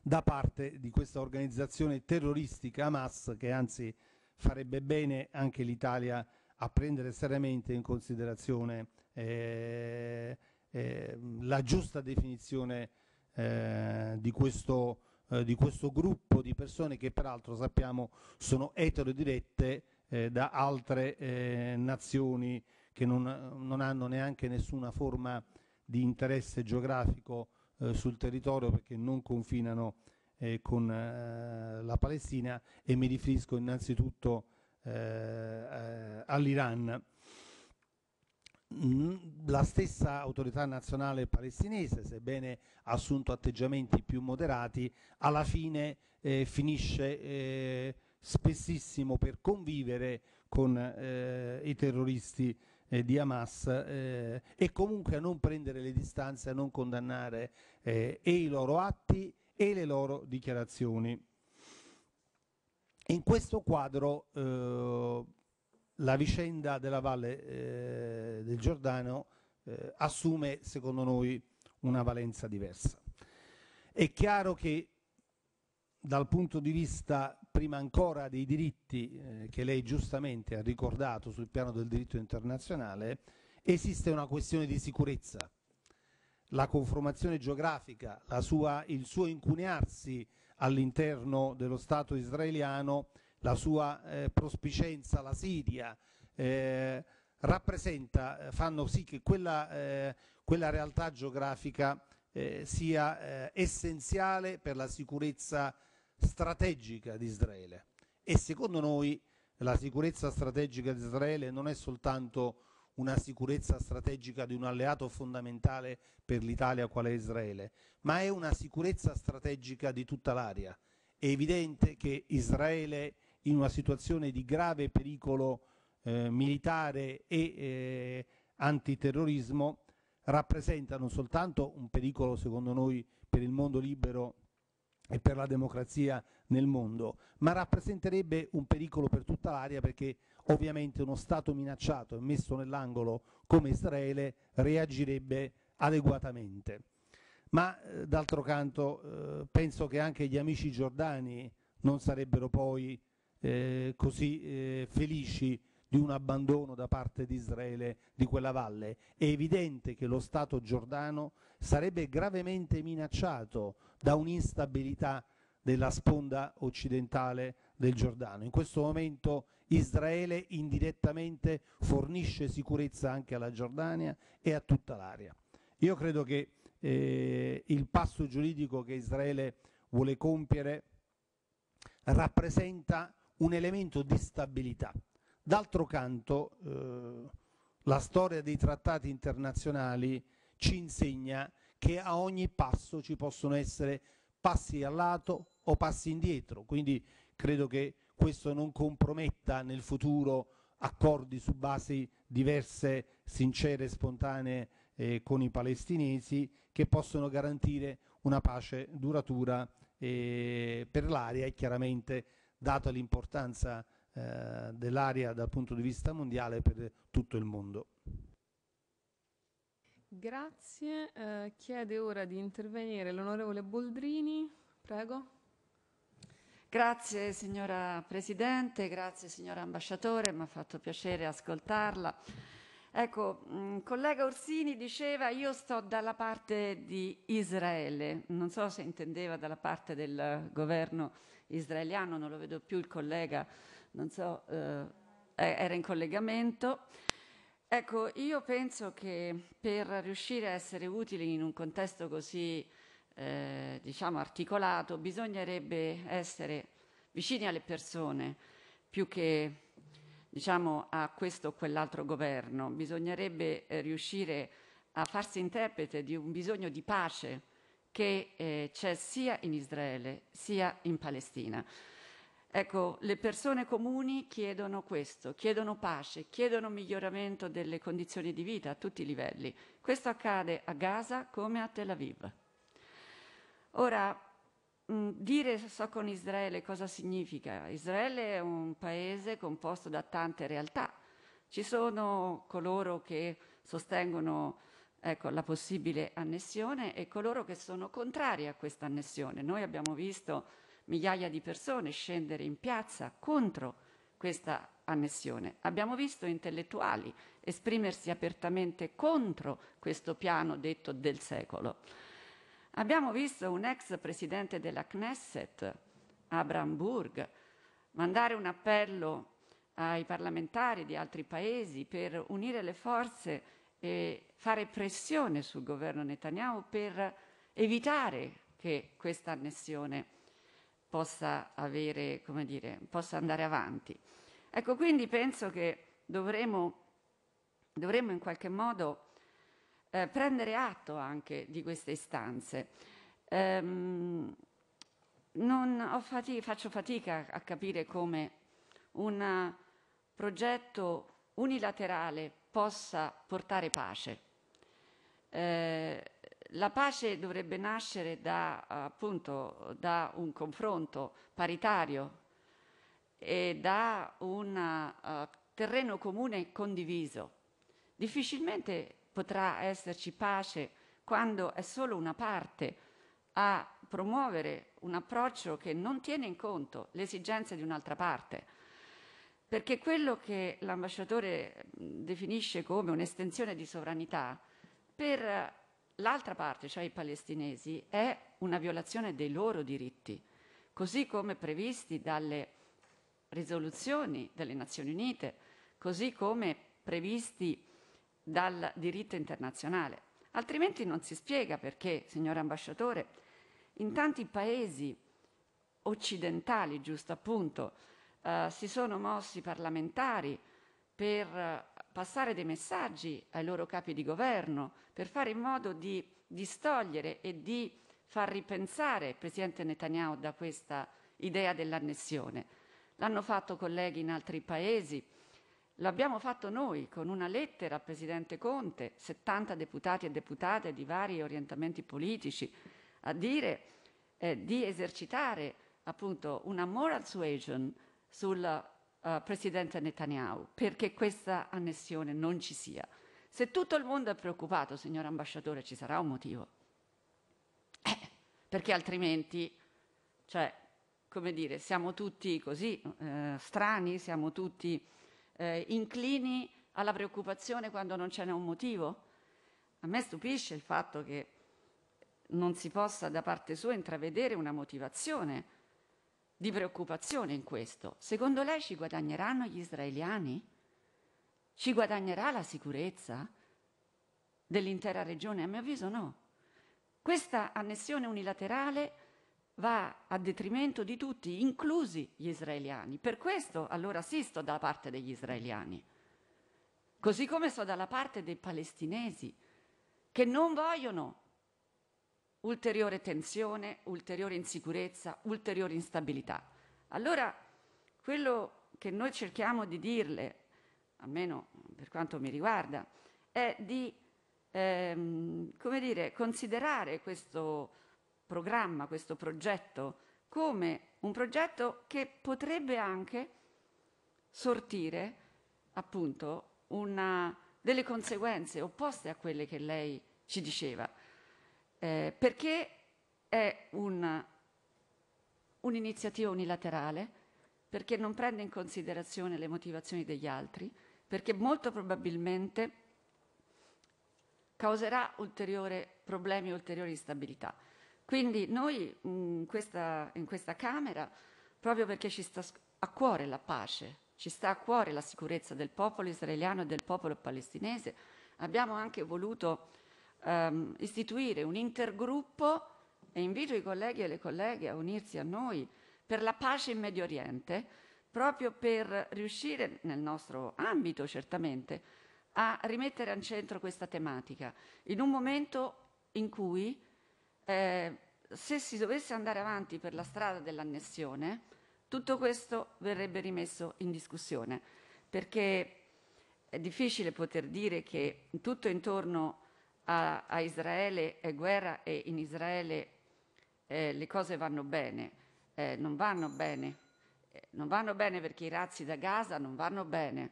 Speaker 6: da parte di questa organizzazione terroristica Hamas che anzi farebbe bene anche l'Italia a prendere seriamente in considerazione eh, Ehm, la giusta definizione eh, di questo, eh, di, questo, gruppo di persone che peraltro sappiamo sono eterodirette eh, da altre nazioni che non, non, hanno neanche nessuna forma di interesse geografico sul territorio perché non confinano con la Palestina e mi riferisco innanzitutto all'Iran la stessa Autorità nazionale palestinese, sebbene ha assunto atteggiamenti più moderati, alla fine eh, finisce eh, spessissimo per convivere con eh, i terroristi di Hamas eh, e comunque a non prendere le distanze, a non condannare eh, e i loro atti e le loro dichiarazioni. In questo quadro eh, la vicenda della Valle eh, del Giordano eh, assume, secondo noi, una valenza diversa. È chiaro che dal punto di vista prima ancora dei diritti eh, che lei giustamente ha ricordato sul piano del diritto internazionale, esiste una questione di sicurezza. La conformazione geografica, la sua, il suo incunearsi all'interno dello Stato israeliano la sua eh, prospicenza, la Siria, eh, eh fanno sì che quella, eh, quella realtà geografica eh, sia essenziale per la sicurezza strategica di Israele. E secondo noi la sicurezza strategica di Israele non è soltanto una sicurezza strategica di un alleato fondamentale per l'Italia quale è Israele, ma è una sicurezza strategica di tutta l'area. È evidente che Israele in una situazione di grave pericolo eh, militare e eh, antiterrorismo rappresenta non soltanto un pericolo, secondo noi, per il mondo libero e per la democrazia nel mondo, ma rappresenterebbe un pericolo per tutta l'area perché ovviamente uno Stato minacciato e messo nell'angolo come Israele reagirebbe adeguatamente. Ma eh, d'altro canto penso che anche gli amici giordani non sarebbero poi eh, così eh, felici di un abbandono da parte di Israele di quella valle. È evidente che lo Stato giordano sarebbe gravemente minacciato da un'instabilità della sponda occidentale del Giordano. In questo momento Israele indirettamente fornisce sicurezza anche alla Giordania e a tutta l'area. Io credo che eh, il passo giuridico che Israele vuole compiere rappresenta un elemento di stabilità. D'altro canto, eh, la storia dei trattati internazionali ci insegna che a ogni passo ci possono essere passi al lato o passi indietro, quindi credo che questo non comprometta nel futuro accordi su basi diverse, sincere, e spontanee eh, con i palestinesi che possono garantire una pace duratura eh, per l'area e chiaramente data l'importanza eh, dell'area dal punto di vista mondiale per tutto il mondo.
Speaker 1: Grazie, eh, chiede ora di intervenire l'onorevole Boldrini, prego.
Speaker 7: Grazie signora Presidente, grazie signora Ambasciatore, mi ha fatto piacere ascoltarla. Ecco, mm, collega Orsini diceva io sto dalla parte di Israele, non so se intendeva dalla parte del governo israeliano, non lo vedo più il collega, non so, eh, eh era in collegamento. Ecco, io penso che per riuscire a essere utili in un contesto così, eh, diciamo, articolato, bisognerebbe essere vicini alle persone più che diciamo, a questo o quell'altro governo, bisognerebbe eh, riuscire a farsi interprete di un bisogno di pace che eh, c'è sia in Israele sia in Palestina. Ecco, le persone comuni chiedono questo, chiedono pace, chiedono miglioramento delle condizioni di vita a tutti i livelli. Questo accade a Gaza come a Tel Aviv. Ora, Mm, dire so con Israele cosa significa. Israele è un paese composto da tante realtà. Ci sono coloro che sostengono ecco, la possibile annessione e coloro che sono contrari a questa annessione. Noi abbiamo visto migliaia di persone scendere in piazza contro questa annessione. Abbiamo visto intellettuali esprimersi apertamente contro questo piano detto del secolo. Abbiamo visto un ex presidente della Knesset, Abraham Burg, mandare un appello ai parlamentari di altri paesi per unire le forze e fare pressione sul governo Netanyahu per evitare che questa annessione possa, avere, dire, possa andare avanti. Ecco, quindi penso che dovremo, dovremo in qualche modo eh, prendere atto anche di queste istanze. Ehm, fatica, faccio fatica a capire come un progetto unilaterale possa portare pace. Eh, la pace dovrebbe nascere da, appunto, da un confronto paritario e da un uh, terreno comune condiviso. Difficilmente potrà esserci pace quando è solo una parte a promuovere un approccio che non tiene in conto le esigenze di un'altra parte. Perché quello che l'ambasciatore definisce come un'estensione di sovranità per l'altra parte, cioè i palestinesi, è una violazione dei loro diritti, così come previsti dalle risoluzioni delle Nazioni Unite, così come previsti dal diritto internazionale. Altrimenti non si spiega perché, signor ambasciatore, in tanti paesi occidentali, giusto appunto, eh, si sono mossi parlamentari per eh, passare dei messaggi ai loro capi di governo, per fare in modo di distogliere e di far ripensare il presidente Netanyahu da questa idea dell'annessione. L'hanno fatto colleghi in altri paesi, L'abbiamo fatto noi con una lettera al Presidente Conte, 70 deputati e deputate di vari orientamenti politici, a dire eh, di esercitare appunto una moral suasion sul uh, Presidente Netanyahu perché questa annessione non ci sia. Se tutto il mondo è preoccupato, signor ambasciatore, ci sarà un motivo. Eh, perché altrimenti, cioè, come dire, siamo tutti così eh, strani, siamo tutti eh, inclini alla preoccupazione quando non ce n'è un motivo. A me stupisce il fatto che non si possa da parte sua intravedere una motivazione di preoccupazione in questo. Secondo lei ci guadagneranno gli israeliani? Ci guadagnerà la sicurezza dell'intera regione? A mio avviso no. Questa annessione unilaterale va a detrimento di tutti, inclusi gli israeliani. Per questo allora sì sto dalla parte degli israeliani, così come sto dalla parte dei palestinesi, che non vogliono ulteriore tensione, ulteriore insicurezza, ulteriore instabilità. Allora, quello che noi cerchiamo di dirle, almeno per quanto mi riguarda, è di ehm, dire, considerare questo programma, questo progetto, come un progetto che potrebbe anche sortire appunto una, delle conseguenze opposte a quelle che lei ci diceva, eh, perché è un, un'iniziativa unilaterale, perché non prende in considerazione le motivazioni degli altri, perché molto probabilmente causerà ulteriori problemi, ulteriori instabilità. Quindi noi in mm, questa, in questa Camera, proprio perché ci sta a cuore la pace, ci sta a cuore la sicurezza del popolo israeliano e del popolo palestinese, abbiamo anche voluto ehm, istituire un intergruppo e invito i colleghi e le colleghe a unirsi a noi per la pace in Medio Oriente, proprio per riuscire nel nostro ambito certamente a rimettere al centro questa tematica in un momento in cui eh, se si dovesse andare avanti per la strada dell'annessione, tutto questo verrebbe rimesso in discussione, perché è difficile poter dire che tutto intorno a, a Israele è guerra e in Israele eh, le cose vanno bene, eh, non vanno bene, eh, non vanno bene perché i razzi da Gaza non vanno bene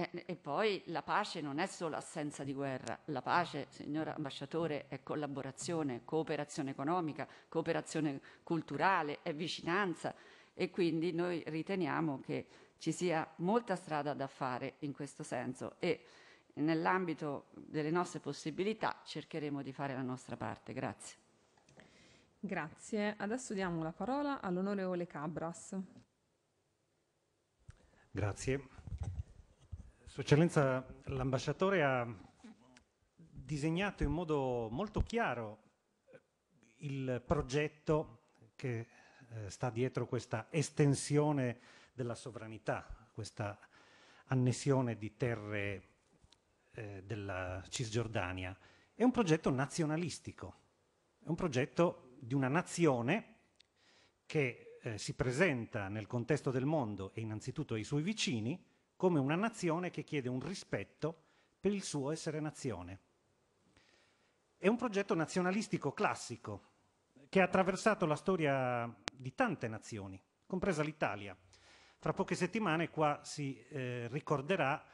Speaker 7: e, eh, e poi la pace non è solo assenza di guerra, la pace, signor ambasciatore, è collaborazione, cooperazione economica, cooperazione culturale, è vicinanza e quindi noi riteniamo che ci sia molta strada da fare in questo senso e nell'ambito delle nostre possibilità cercheremo di fare la nostra parte. Grazie.
Speaker 1: Grazie. Adesso diamo la parola all'onorevole Cabras.
Speaker 8: Grazie. Sua Eccellenza, l'ambasciatore ha disegnato in modo molto chiaro eh, il progetto che eh, sta dietro questa estensione della sovranità, questa annessione di terre eh, della Cisgiordania. È un progetto nazionalistico, è un progetto di una nazione che eh, si presenta nel contesto del mondo e innanzitutto ai suoi vicini come una nazione che chiede un rispetto per il suo essere nazione. È un progetto nazionalistico classico che ha attraversato la storia di tante nazioni, compresa l'Italia. Fra poche settimane qua si eh, ricorderà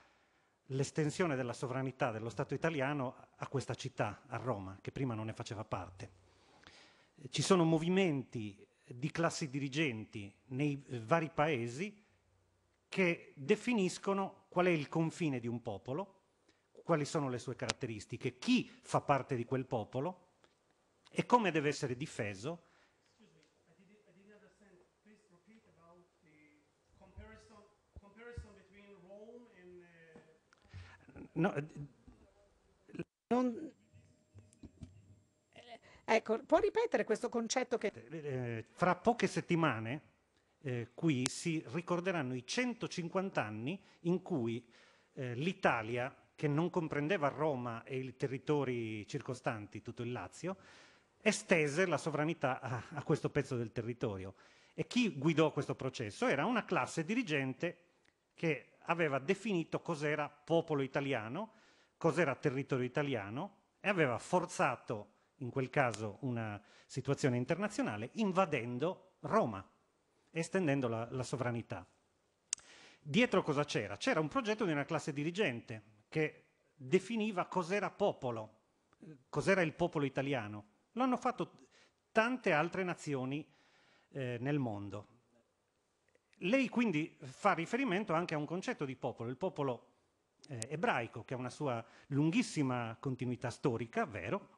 Speaker 8: l'estensione della sovranità dello Stato italiano a questa città, a Roma, che prima non ne faceva parte. Ci sono movimenti di classi dirigenti nei vari paesi che definiscono qual è il confine di un popolo, quali sono le sue caratteristiche, chi fa parte di quel popolo e come deve essere difeso.
Speaker 4: No, eh, non... Ecco, può ripetere questo concetto che... Eh, eh, fra poche
Speaker 8: settimane eh, qui si ricorderanno i 150 anni in cui eh, l'Italia, che non comprendeva Roma e i territori circostanti, tutto il Lazio, estese la sovranità a, a questo pezzo del territorio. E chi guidò questo processo era una classe dirigente che aveva definito cos'era popolo italiano, cos'era territorio italiano e aveva forzato, in quel caso, una situazione internazionale invadendo Roma estendendo la, la sovranità. Dietro cosa c'era? C'era un progetto di una classe dirigente che definiva cos'era popolo, cos'era il popolo italiano. Lo hanno fatto tante altre nazioni eh, nel mondo. Lei quindi fa riferimento anche a un concetto di popolo, il popolo eh, ebraico, che ha una sua lunghissima continuità storica, vero,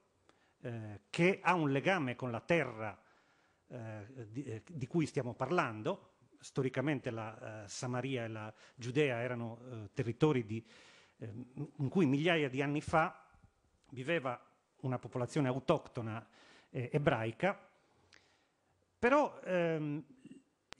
Speaker 8: eh, che ha un legame con la terra eh, di, eh, di, cui stiamo parlando. Storicamente la eh, Samaria e la Giudea erano territori di, in cui migliaia di anni fa viveva una popolazione autoctona ebraica, però ehm,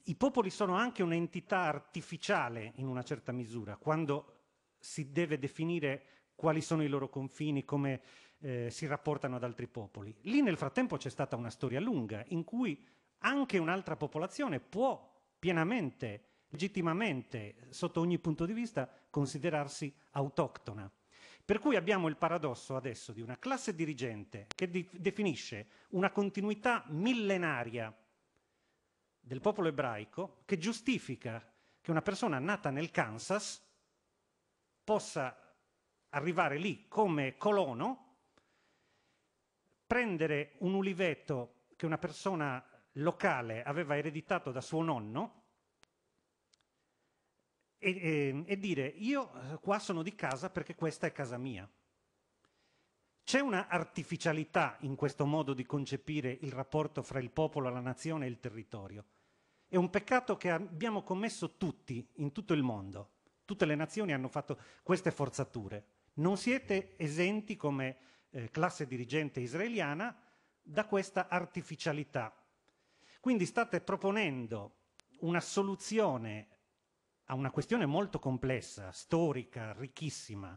Speaker 8: i popoli sono anche un'entità artificiale in una certa misura, quando si deve definire quali sono i loro confini, come eh, si rapportano ad altri popoli. Lì nel frattempo c'è stata una storia lunga in cui anche un'altra popolazione può pienamente, legittimamente, sotto ogni punto di vista, considerarsi autoctona. Per cui abbiamo il paradosso adesso di una classe dirigente che di- definisce una continuità millenaria del popolo ebraico che giustifica che una persona nata nel Kansas possa arrivare lì come colono prendere un uliveto che una persona locale aveva ereditato da suo nonno e, e, ehm, e dire io eh, qua sono di casa perché questa è casa mia. C'è una artificialità in questo modo di concepire il rapporto fra il popolo, la nazione e il territorio. È un peccato che abbiamo commesso tutti in tutto il mondo. Tutte le nazioni hanno fatto queste forzature. Non siete esenti come eh, classe dirigente israeliana da questa artificialità. Quindi state proponendo una soluzione a una questione molto complessa, storica, ricchissima,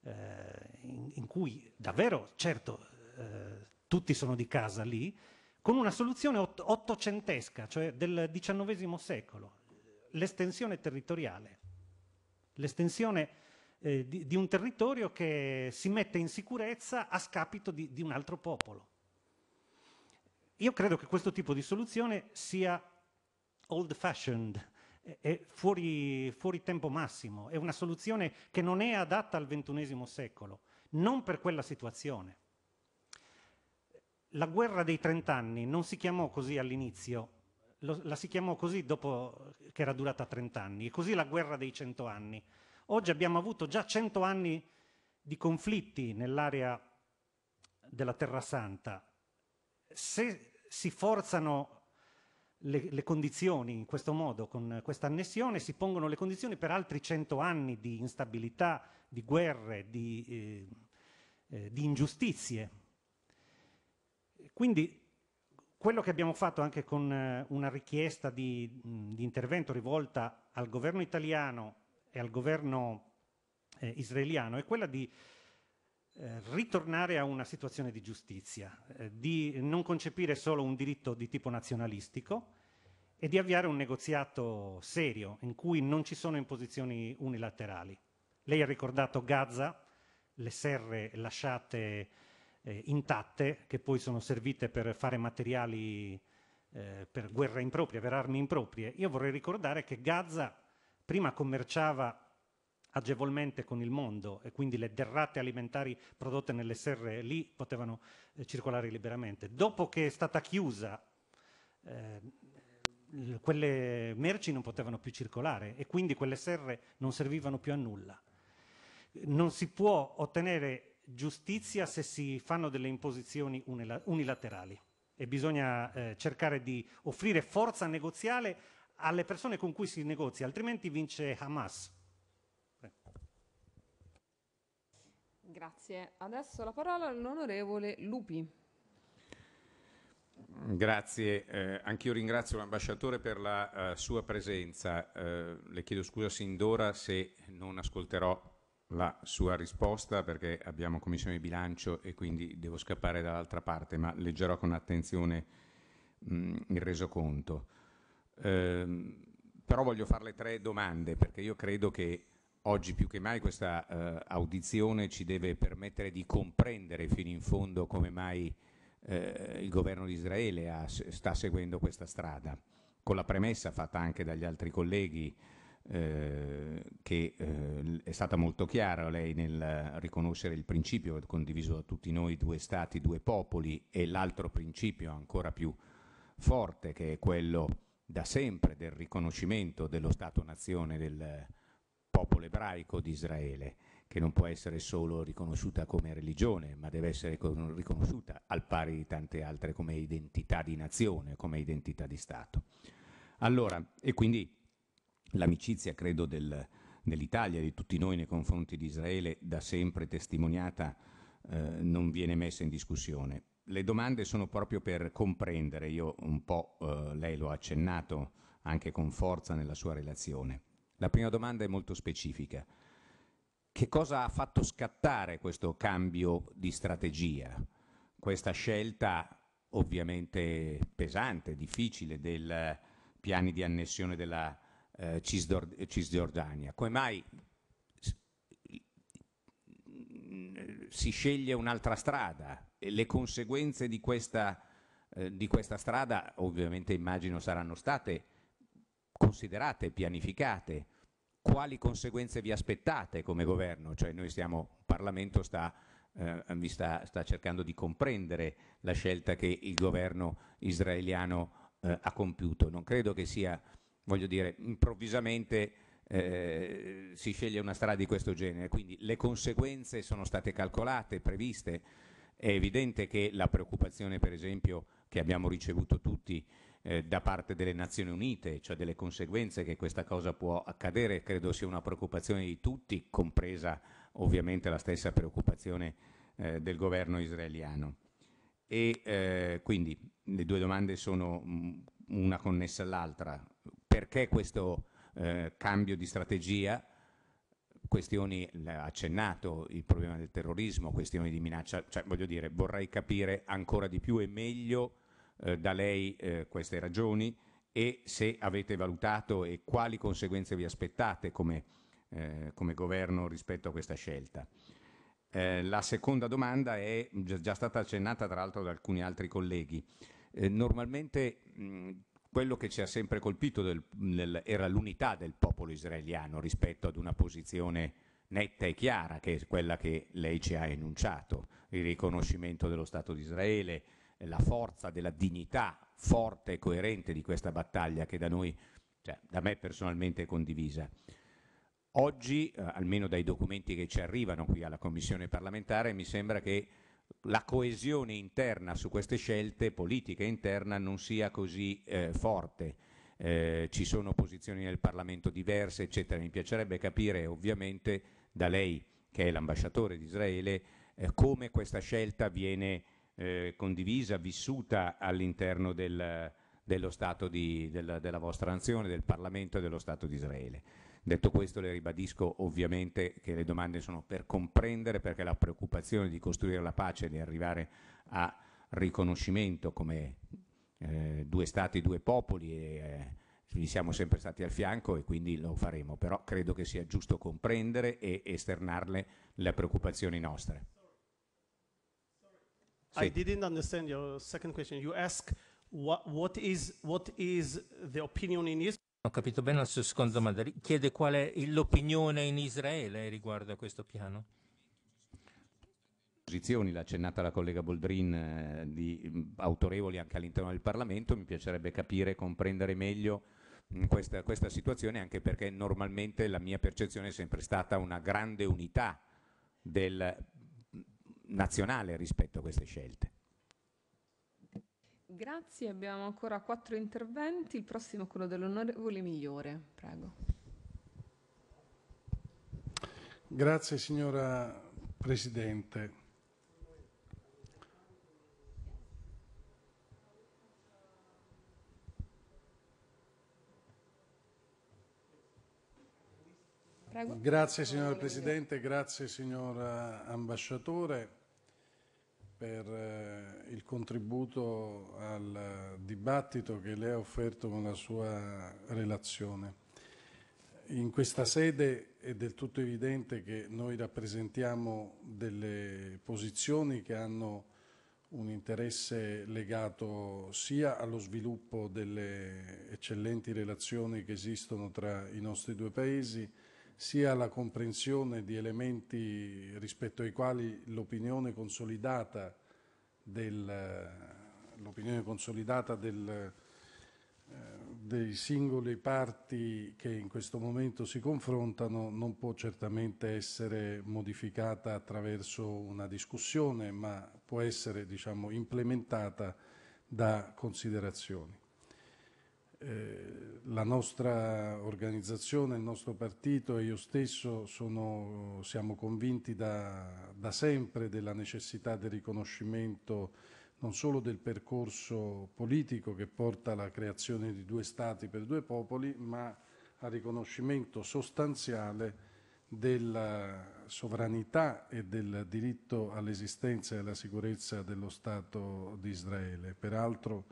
Speaker 8: eh, in, in, cui davvero, certo, eh, tutti sono di casa lì, con una soluzione ott ottocentesca, cioè del XIX secolo, l'estensione territoriale, l'estensione eh, di, di, un territorio che si mette in sicurezza a scapito di, di un altro popolo. Io credo che questo tipo di soluzione sia old fashioned, è fuori, fuori, tempo massimo, è una soluzione che non è adatta al XXI secolo, non per quella situazione. La guerra dei trent'anni non si chiamò così all'inizio, la si chiamò così dopo che era durata trent'anni, e così la guerra dei cento anni. Oggi abbiamo avuto già 100 anni di conflitti nell'area della Terra Santa. Se si forzano le, le, condizioni in questo modo, con questa annessione, si pongono le condizioni per altri 100 anni di instabilità, di guerre, di, eh, eh, di, ingiustizie. Quindi quello che abbiamo fatto anche con eh, una richiesta di, di intervento rivolta al governo italiano e al governo eh, israeliano è quella di eh, ritornare a una situazione di giustizia, eh, di non concepire solo un diritto di tipo nazionalistico e di avviare un negoziato serio in cui non ci sono imposizioni unilaterali. Lei ha ricordato Gaza, le serre lasciate eh, intatte che poi sono servite per fare materiali per guerra impropria, per armi improprie. Io vorrei ricordare che Gaza prima commerciava agevolmente con il mondo e quindi le derrate alimentari prodotte nelle serre lì potevano eh, circolare liberamente. Dopo che è stata chiusa, eh, quelle merci non potevano più circolare e quindi quelle serre non servivano più a nulla. Non si può ottenere giustizia se si fanno delle imposizioni unilaterali e bisogna eh, cercare di offrire forza negoziale alle persone con cui si negozia, altrimenti vince Hamas.
Speaker 1: Grazie. Adesso la parola all'onorevole Lupi.
Speaker 9: Grazie, eh, anch'io ringrazio l'ambasciatore per la uh, sua presenza. Uh, le chiedo scusa sin d'ora se non ascolterò la sua risposta perché abbiamo commissione di bilancio e quindi devo scappare dall'altra parte, ma leggerò con attenzione mh, mm, il resoconto. Eh, però voglio farle tre domande perché io credo che oggi più che mai questa eh, audizione ci deve permettere di comprendere fino in fondo come mai eh, il governo di Israele ha, sta seguendo questa strada, con la premessa fatta anche dagli altri colleghi eh, che eh, è stata molto chiara lei nel riconoscere il principio condiviso da tutti noi due stati, due popoli e l'altro principio ancora più forte che è quello da sempre del riconoscimento dello Stato-nazione del eh, popolo ebraico di Israele, che non può essere solo riconosciuta come religione, ma deve essere riconosciuta al pari di tante altre come identità di nazione, come identità di Stato. Allora, e quindi l'amicizia, credo, del, dell'Italia, di tutti noi nei confronti di Israele, da sempre testimoniata, eh, non viene messa in discussione le domande sono proprio per comprendere, io un po' eh, lei lo ha accennato anche con forza nella sua relazione. La prima domanda è molto specifica. Che cosa ha fatto scattare questo cambio di strategia, questa scelta ovviamente pesante, difficile dei piani di annessione della eh, Cisgiord Cisgiordania? Come mai si sceglie un'altra strada? le conseguenze di questa, eh, di questa strada ovviamente immagino saranno state considerate, pianificate, quali conseguenze vi aspettate come governo? Cioè noi stiamo, il Parlamento sta, eh, vi sta, sta, cercando di comprendere la scelta che il governo israeliano eh, ha compiuto. Non credo che sia, voglio dire, improvvisamente eh, si sceglie una strada di questo genere, quindi le conseguenze sono state calcolate, previste è evidente che la preoccupazione, per esempio, che abbiamo ricevuto tutti eh, da parte delle Nazioni Unite, cioè delle conseguenze che questa cosa può accadere, credo sia una preoccupazione di tutti, compresa ovviamente la stessa preoccupazione eh, del governo israeliano. E eh, quindi le due domande sono mm, una connessa all'altra. Perché questo eh, cambio di strategia? questioni, ha accennato il problema del terrorismo, questioni di minaccia, cioè voglio dire vorrei capire ancora di più e meglio eh, da lei eh, queste ragioni e se avete valutato e quali conseguenze vi aspettate come, eh, come governo rispetto a questa scelta. Eh, la seconda domanda è già stata accennata tra l'altro da alcuni altri colleghi. Eh, normalmente mh, quello che ci ha sempre colpito del, nel, era l'unità del popolo israeliano rispetto ad una posizione netta e chiara, che è quella che lei ci ha enunciato, il riconoscimento dello Stato di Israele, la forza della dignità forte e coerente di questa battaglia che da noi, cioè, da me personalmente è condivisa. Oggi, eh, almeno dai documenti che ci arrivano qui alla Commissione parlamentare, mi sembra che la coesione interna su queste scelte politica interna non sia così eh, forte. Eh, ci sono posizioni nel Parlamento diverse, eccetera. Mi piacerebbe capire ovviamente da lei, che è l'ambasciatore di Israele, eh, come questa scelta viene eh, condivisa, vissuta all'interno del, dello Stato di, della, della vostra nazione, del Parlamento e dello Stato di Israele. Detto questo le ribadisco ovviamente che le domande sono per comprendere perché la preoccupazione di costruire la pace e di arrivare a riconoscimento come eh, due stati, due popoli e, eh, gli siamo sempre stati al fianco e quindi lo faremo, però credo che sia giusto comprendere e esternarle le preoccupazioni nostre.
Speaker 2: Sorry. Sorry. Sì. I didn't understand your second question. You ask what, what, is, what is the opinion in Israel?
Speaker 10: Ho capito bene la sua seconda domanda. Chiede qual è l'opinione in Israele riguardo a questo piano.
Speaker 9: Posizioni, L'ha accennata la collega Boldrin, eh, di mm, autorevoli anche all'interno del Parlamento. Mi piacerebbe capire e comprendere meglio mh, mm, questa, questa situazione, anche perché normalmente la mia percezione è sempre stata una grande unità del mm, nazionale rispetto a queste
Speaker 1: scelte. Grazie, abbiamo ancora quattro interventi, il prossimo è quello dell'onorevole Migliore, prego.
Speaker 11: Grazie signora Presidente.
Speaker 3: Prego. Grazie signora Presidente,
Speaker 11: grazie signora Ambasciatore per eh, il contributo al dibattito che lei ha offerto con la sua relazione. In questa sede è del tutto evidente che noi rappresentiamo delle posizioni che hanno un interesse legato sia allo sviluppo delle eccellenti relazioni che esistono tra i nostri due paesi, sia la comprensione di elementi rispetto ai quali l'opinione consolidata del, l'opinione consolidata del, eh, dei singoli parti che in questo momento si confrontano non può certamente essere modificata attraverso una discussione, ma può essere diciamo, implementata da considerazioni. Eh, la nostra organizzazione, il nostro partito e io stesso sono, siamo convinti da, da, sempre della necessità del riconoscimento non solo del percorso politico che porta alla creazione di due Stati per due popoli, ma al riconoscimento sostanziale della sovranità e del diritto all'esistenza e alla sicurezza dello Stato di Israele. Peraltro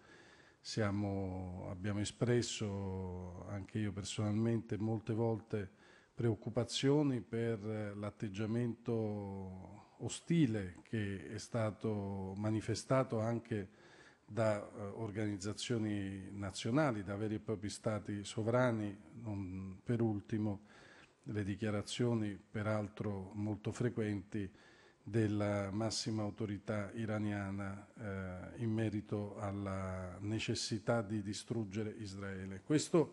Speaker 11: siamo, abbiamo espresso, anche io personalmente, molte volte preoccupazioni per l'atteggiamento ostile che è stato manifestato anche da uh, organizzazioni nazionali, da veri e propri stati sovrani, non per ultimo le dichiarazioni peraltro molto frequenti della massima autorità iraniana eh, in merito alla necessità di distruggere Israele. Questa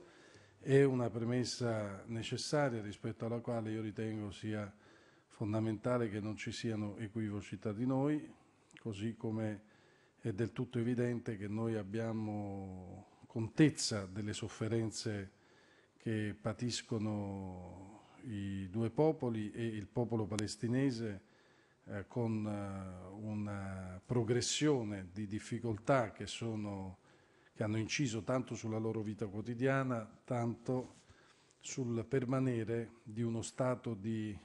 Speaker 11: è una premessa necessaria rispetto alla quale io ritengo sia fondamentale che non ci siano equivoci tra di noi, così come è del tutto evidente che noi abbiamo contezza delle sofferenze che patiscono i due popoli e il popolo palestinese eh, con eh, una progressione di difficoltà che, sono, che hanno inciso tanto sulla loro vita quotidiana, tanto sul permanere di uno stato di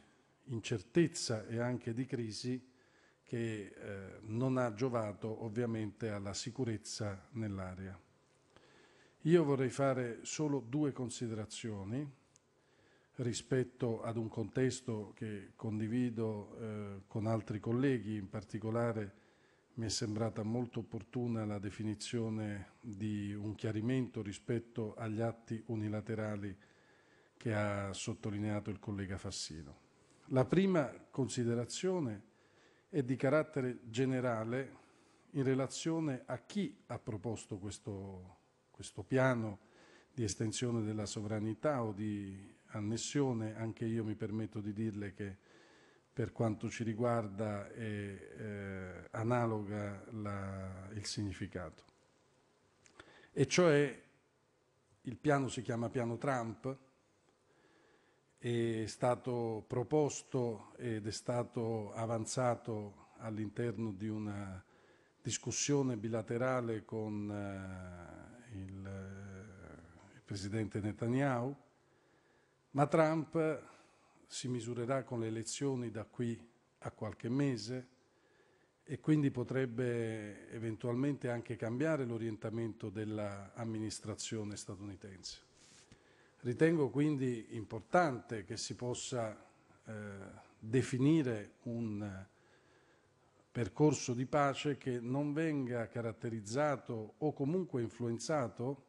Speaker 11: incertezza e anche di crisi che eh, non ha giovato ovviamente alla sicurezza nell'area. Io vorrei fare solo due considerazioni rispetto ad un contesto che condivido eh, con altri colleghi, in particolare mi è sembrata molto opportuna la definizione di un chiarimento rispetto agli atti unilaterali che ha sottolineato il collega Fassino. La prima considerazione è di carattere generale in relazione a chi ha proposto questo, questo piano di estensione della sovranità o di annessione. Anche io mi permetto di dirle che per quanto ci riguarda è eh, analoga la, il significato. E cioè il piano si chiama piano Trump, è stato proposto ed è stato avanzato all'interno di una discussione bilaterale con eh, il, eh, il presidente Netanyahu ma Trump si misurerà con le elezioni da qui a qualche mese e quindi potrebbe eventualmente anche cambiare l'orientamento dell'amministrazione statunitense. Ritengo quindi importante che si possa eh, definire un eh, percorso di pace che non venga caratterizzato o comunque influenzato,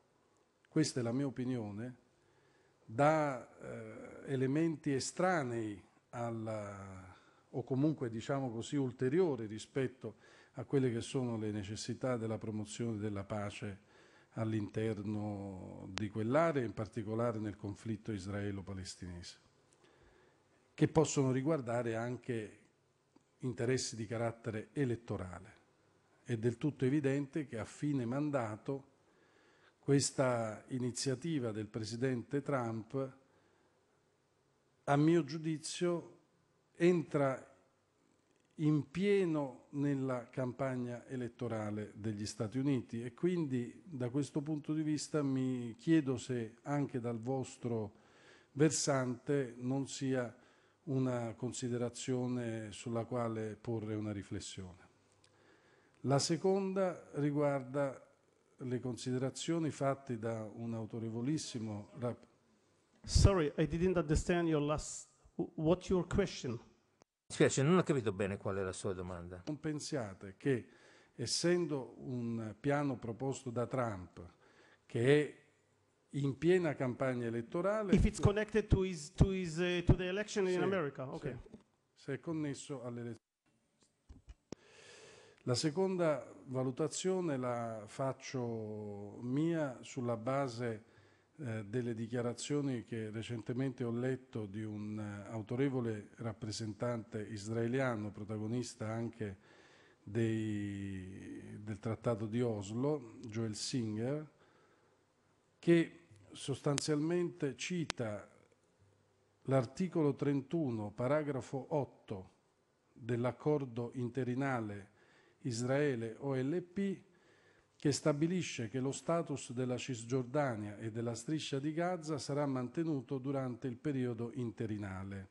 Speaker 11: questa è la mia opinione, da eh, elementi estranei alla, o comunque diciamo così ulteriori rispetto a quelle che sono le necessità della promozione della pace all'interno di quell'area, in particolare nel conflitto israelo-palestinese, che possono riguardare anche interessi di carattere elettorale. È del tutto evidente che a fine mandato questa iniziativa del presidente Trump, a mio giudizio, entra in pieno nella campagna elettorale degli Stati Uniti e quindi da questo punto di vista mi chiedo se anche dal vostro versante non sia una considerazione sulla quale porre una riflessione. La seconda riguarda le considerazioni fatte da un autorevolissimo rap- Sorry, I didn't understand your last what your question.
Speaker 10: Spiace, non ho capito bene qual è la sua domanda.
Speaker 11: Non pensiate che essendo un piano proposto da Trump che è in piena campagna elettorale If it's connected to his to his uh, to the election in America, okay. Sì, se è connesso all'elezione la seconda valutazione la faccio mia sulla base eh, delle dichiarazioni che recentemente ho letto di un eh, autorevole rappresentante israeliano, protagonista anche dei, del trattato di Oslo, Joel Singer, che sostanzialmente cita l'articolo 31, paragrafo 8 dell'accordo interinale Israele OLP, che stabilisce che lo status della Cisgiordania e della striscia di Gaza sarà mantenuto durante il periodo interinale.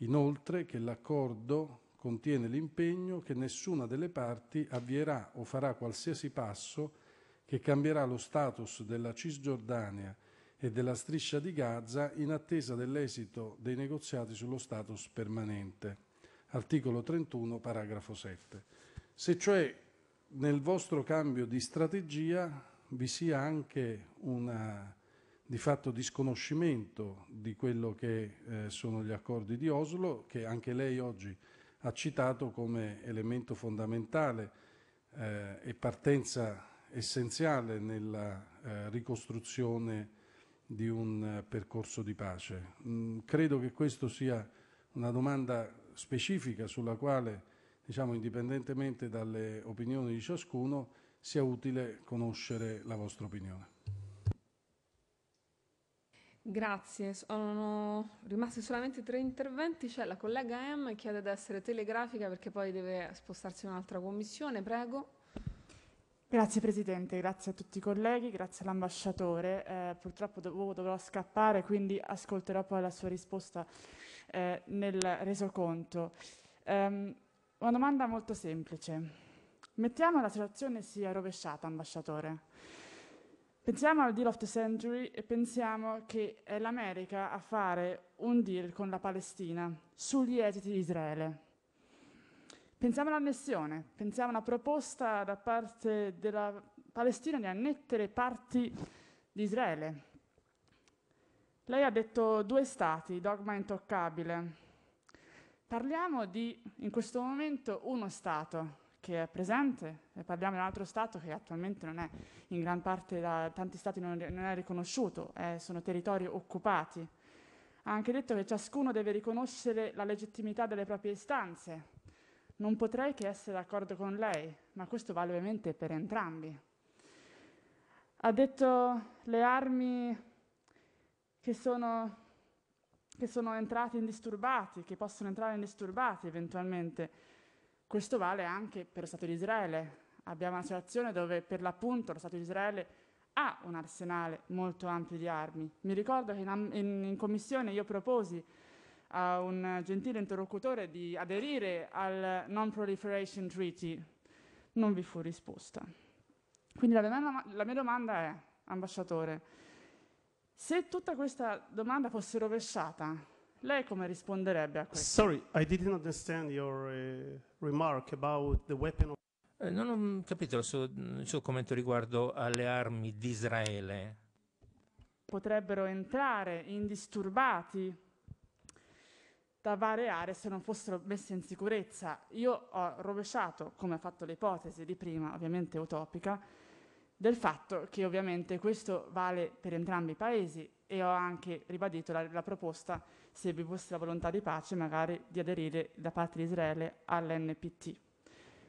Speaker 11: Inoltre che l'accordo contiene l'impegno che nessuna delle parti avvierà o farà qualsiasi passo che cambierà lo status della Cisgiordania e della striscia di Gaza in attesa dell'esito dei negoziati sullo status permanente. Articolo 31, paragrafo 7 se cioè nel vostro cambio di strategia vi sia anche un di fatto disconoscimento di quello che eh, sono gli accordi di Oslo, che anche lei oggi ha citato come elemento fondamentale eh, e partenza essenziale nella eh, ricostruzione di un eh, percorso di pace. Mm, credo che questa sia una domanda specifica sulla quale diciamo, indipendentemente dalle opinioni di ciascuno, sia utile conoscere la vostra opinione.
Speaker 1: Grazie, sono rimasti solamente tre interventi, c'è la collega M che chiede di essere telegrafica perché poi deve spostarsi in un'altra commissione, prego.
Speaker 12: Grazie Presidente, grazie a tutti i colleghi, grazie all'ambasciatore, eh, purtroppo dov dovrò scappare quindi ascolterò poi la sua risposta eh, nel resoconto. Um, una domanda molto semplice. Mettiamo la situazione sia rovesciata, ambasciatore. Pensiamo al deal of the century e pensiamo che è l'America a fare un deal con la Palestina sugli esiti di Israele. Pensiamo all'annessione, pensiamo alla proposta da parte della Palestina di annettere parti di Israele. Lei ha detto due stati, dogma intoccabile. Parliamo di, in questo momento, uno Stato che è presente, e parliamo di un altro Stato che attualmente non è, in gran parte da tanti Stati non, non è riconosciuto, eh, sono territori occupati. Ha anche detto che ciascuno deve riconoscere la legittimità delle proprie istanze. Non potrei che essere d'accordo con lei, ma questo vale ovviamente per entrambi. Ha detto le armi che sono che sono entrati indisturbati, che possono entrare indisturbati eventualmente. Questo vale anche per lo Stato di Israele. Abbiamo una situazione dove per l'appunto lo Stato di Israele ha un arsenale molto ampio di armi. Mi ricordo che in, in, in commissione io proposi a un gentile interlocutore di aderire al Non Proliferation Treaty. Non vi fu risposta. Quindi la mia, la mia domanda è, ambasciatore, se tutta questa domanda fosse rovesciata, lei come risponderebbe a
Speaker 2: questo? Sorry, I didn't understand your uh, remark about the weapon of...
Speaker 12: Eh, non
Speaker 10: ho capito il suo, il suo commento riguardo alle armi di Israele.
Speaker 12: Potrebbero entrare indisturbati da varie aree se non fossero messe in sicurezza. Io ho rovesciato, come ha fatto l'ipotesi di prima, ovviamente utopica, del fatto che ovviamente questo vale per entrambi i paesi e ho anche ribadito la, la proposta, se vi fosse la volontà di pace, magari di aderire da parte di Israele all'NPT.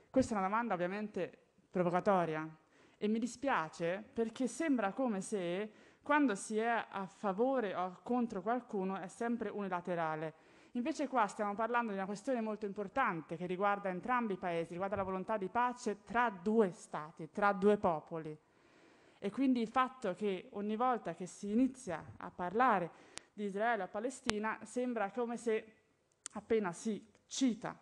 Speaker 12: Questa è una domanda ovviamente provocatoria e mi dispiace perché sembra come se quando si è a favore o contro qualcuno è sempre unilaterale Invece qua stiamo parlando di una questione molto importante che riguarda entrambi i paesi, riguarda la volontà di pace tra due stati, tra due popoli. E quindi il fatto che ogni volta che si inizia a parlare di Israele o Palestina sembra come se appena si cita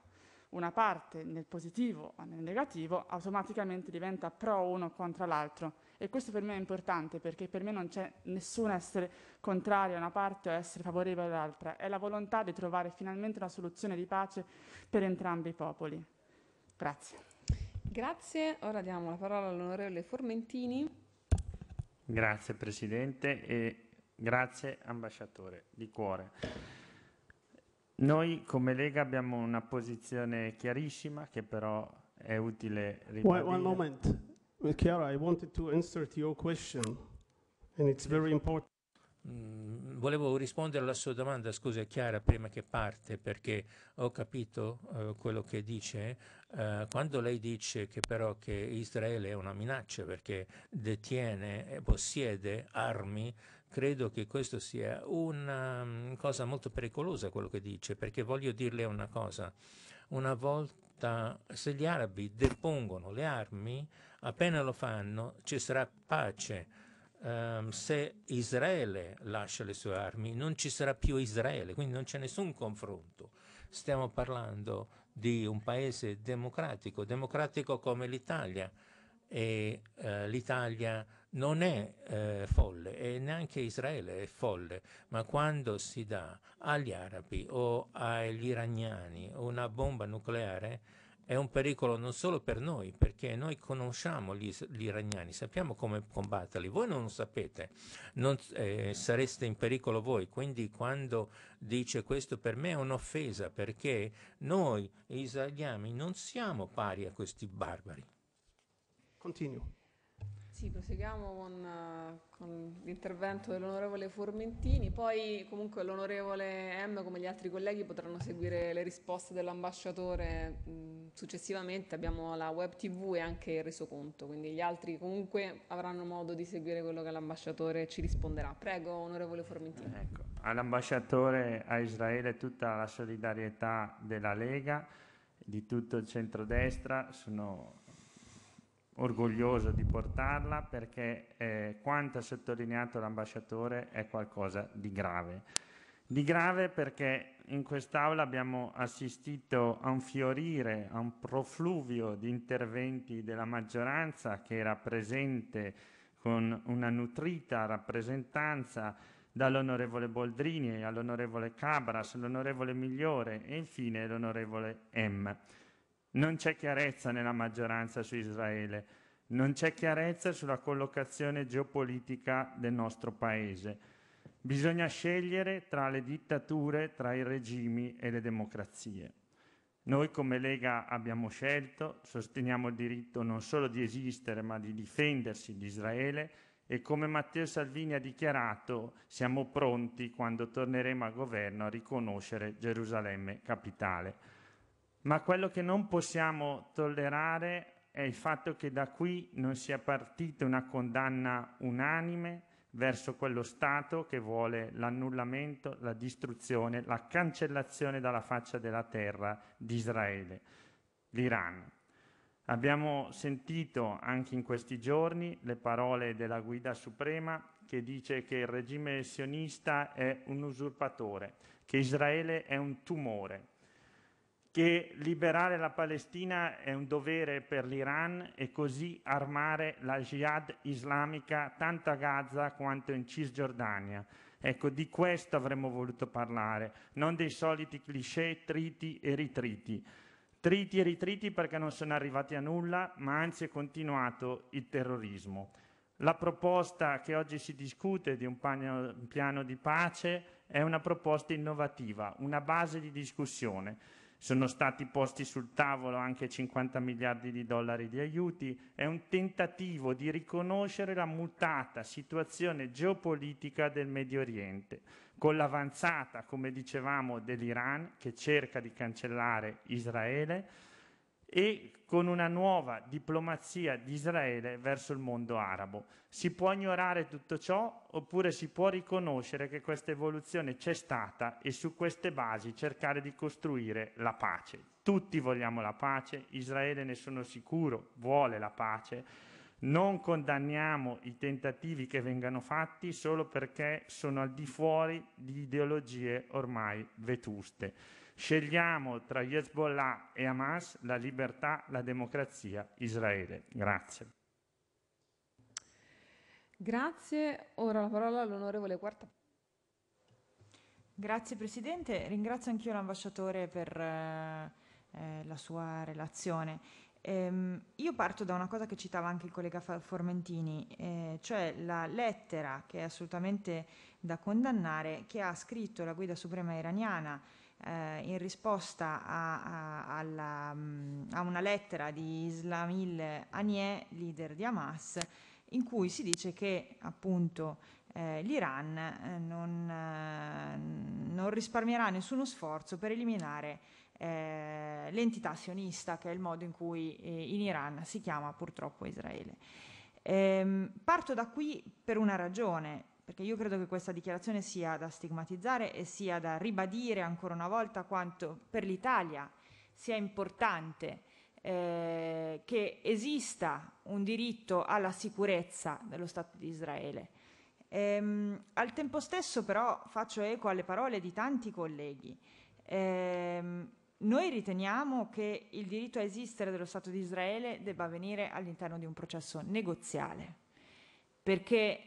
Speaker 12: una parte nel positivo o nel negativo, automaticamente diventa pro uno contro l'altro. E questo per me è importante perché per me non c'è nessuno essere contrario a una parte o essere favorevole all'altra, è la volontà di trovare finalmente una soluzione di pace per entrambi i popoli. Grazie. Grazie, ora diamo la parola all'onorevole Formentini.
Speaker 13: Grazie Presidente e grazie Ambasciatore di cuore. Noi come Lega abbiamo una posizione chiarissima che però è utile ribadire. one
Speaker 2: moment. Chiara, I wanted to insert your question, and it's very important.
Speaker 10: Mm, volevo rispondere alla sua domanda, scusa Chiara, prima che parte, perché ho capito uh, quello che dice. Uh, quando lei dice che però che Israele è una minaccia perché detiene e possiede armi, credo che questo sia una um, cosa molto pericolosa quello che dice, perché voglio dirle una cosa. Una volta se gli arabi depongono le armi, Appena lo fanno ci sarà pace. Um, se Israele lascia le sue armi, non ci sarà più Israele, quindi non c'è nessun confronto. Stiamo parlando di un paese democratico, democratico come l'Italia e eh, l'Italia non è eh, folle e neanche Israele è folle, ma quando si dà agli arabi o agli iraniani una bomba nucleare è un pericolo non solo per noi, perché noi conosciamo gli, gli iraniani, sappiamo come combatterli, voi non lo sapete, non, eh, sareste in pericolo voi, quindi quando dice questo per me è un'offesa, perché noi israeliani non siamo pari a questi barbari.
Speaker 2: Continuo.
Speaker 1: Sì, proseguiamo con, eh, con l'intervento dell'onorevole Formentini, poi comunque l'onorevole M come gli altri colleghi potranno seguire le risposte dell'ambasciatore successivamente, abbiamo la web tv e anche il resoconto, quindi gli altri comunque avranno modo di seguire quello che l'ambasciatore ci risponderà. Prego onorevole Formentini. Ecco.
Speaker 13: All'ambasciatore a Israele tutta la solidarietà della Lega, di tutto il centrodestra, sono orgoglioso di portarla perché eh, quanto ha sottolineato l'ambasciatore è qualcosa di grave. Di grave perché in quest'Aula abbiamo assistito a un fiorire, a un profluvio di interventi della maggioranza che era presente con una nutrita rappresentanza dall'onorevole Boldrini all'onorevole Cabras, l'onorevole Migliore e infine l'onorevole M. Non c'è chiarezza nella maggioranza su Israele, non c'è chiarezza sulla collocazione geopolitica del nostro Paese. Bisogna scegliere tra le dittature, tra i regimi e le democrazie. Noi come Lega abbiamo scelto, sosteniamo il diritto non solo di esistere ma di difendersi di Israele e come Matteo Salvini ha dichiarato siamo pronti quando torneremo a governo a riconoscere Gerusalemme capitale ma quello che non possiamo tollerare è il fatto che da qui non sia partita una condanna unanime verso quello Stato che vuole l'annullamento, la distruzione, la cancellazione dalla faccia della terra di Israele, l'Iran. Abbiamo sentito anche in questi giorni le parole della guida suprema che dice che il regime sionista è un usurpatore, che Israele è un tumore, che liberare la Palestina è un dovere per l'Iran e così armare la jihad islamica tanto a Gaza quanto in Cisgiordania. Ecco, di questo avremmo voluto parlare, non dei soliti cliché triti e ritriti. Triti e ritriti perché non sono arrivati a nulla, ma anzi è continuato il terrorismo. La proposta che oggi si discute di un piano di pace è una proposta innovativa, una base di discussione sono stati posti sul tavolo anche 50 miliardi di dollari di aiuti. È un tentativo di riconoscere la mutata situazione geopolitica del Medio Oriente, con l'avanzata, come dicevamo, dell'Iran che cerca di cancellare Israele e con una nuova diplomazia di Israele verso il mondo arabo. Si può ignorare tutto ciò oppure si può riconoscere che questa evoluzione c'è stata e su queste basi cercare di costruire la pace. Tutti vogliamo la pace, Israele ne sono sicuro, vuole la pace. Non condanniamo i tentativi che vengano fatti solo perché sono al di fuori di ideologie ormai vetuste. Scegliamo tra Hezbollah e Hamas la libertà, la democrazia, Israele. Grazie.
Speaker 1: Grazie. Ora la parola all'onorevole Quarta.
Speaker 14: Grazie Presidente, ringrazio anch'io l'ambasciatore per eh, eh la sua relazione. Ehm, io parto da una cosa che citava anche il collega Formentini, eh, cioè la lettera che è assolutamente da condannare che ha scritto la guida suprema iraniana eh, in risposta a, a, alla, mm, a, una lettera di Islamil Anieh, leader di Hamas, in cui si dice che appunto eh, l'Iran eh, non, eh, non, risparmierà nessuno sforzo per eliminare eh, l'entità sionista, che è il modo in cui eh, in Iran si chiama purtroppo Israele. Ehm, parto da qui per una ragione, perché io credo che questa dichiarazione sia da stigmatizzare e sia da ribadire ancora una volta quanto per l'Italia sia importante eh, che esista un diritto alla sicurezza dello Stato di Israele. Ehm, al tempo stesso però faccio eco alle parole di tanti colleghi. Ehm, noi riteniamo che il diritto a esistere dello Stato di Israele debba avvenire all'interno di un processo negoziale, perché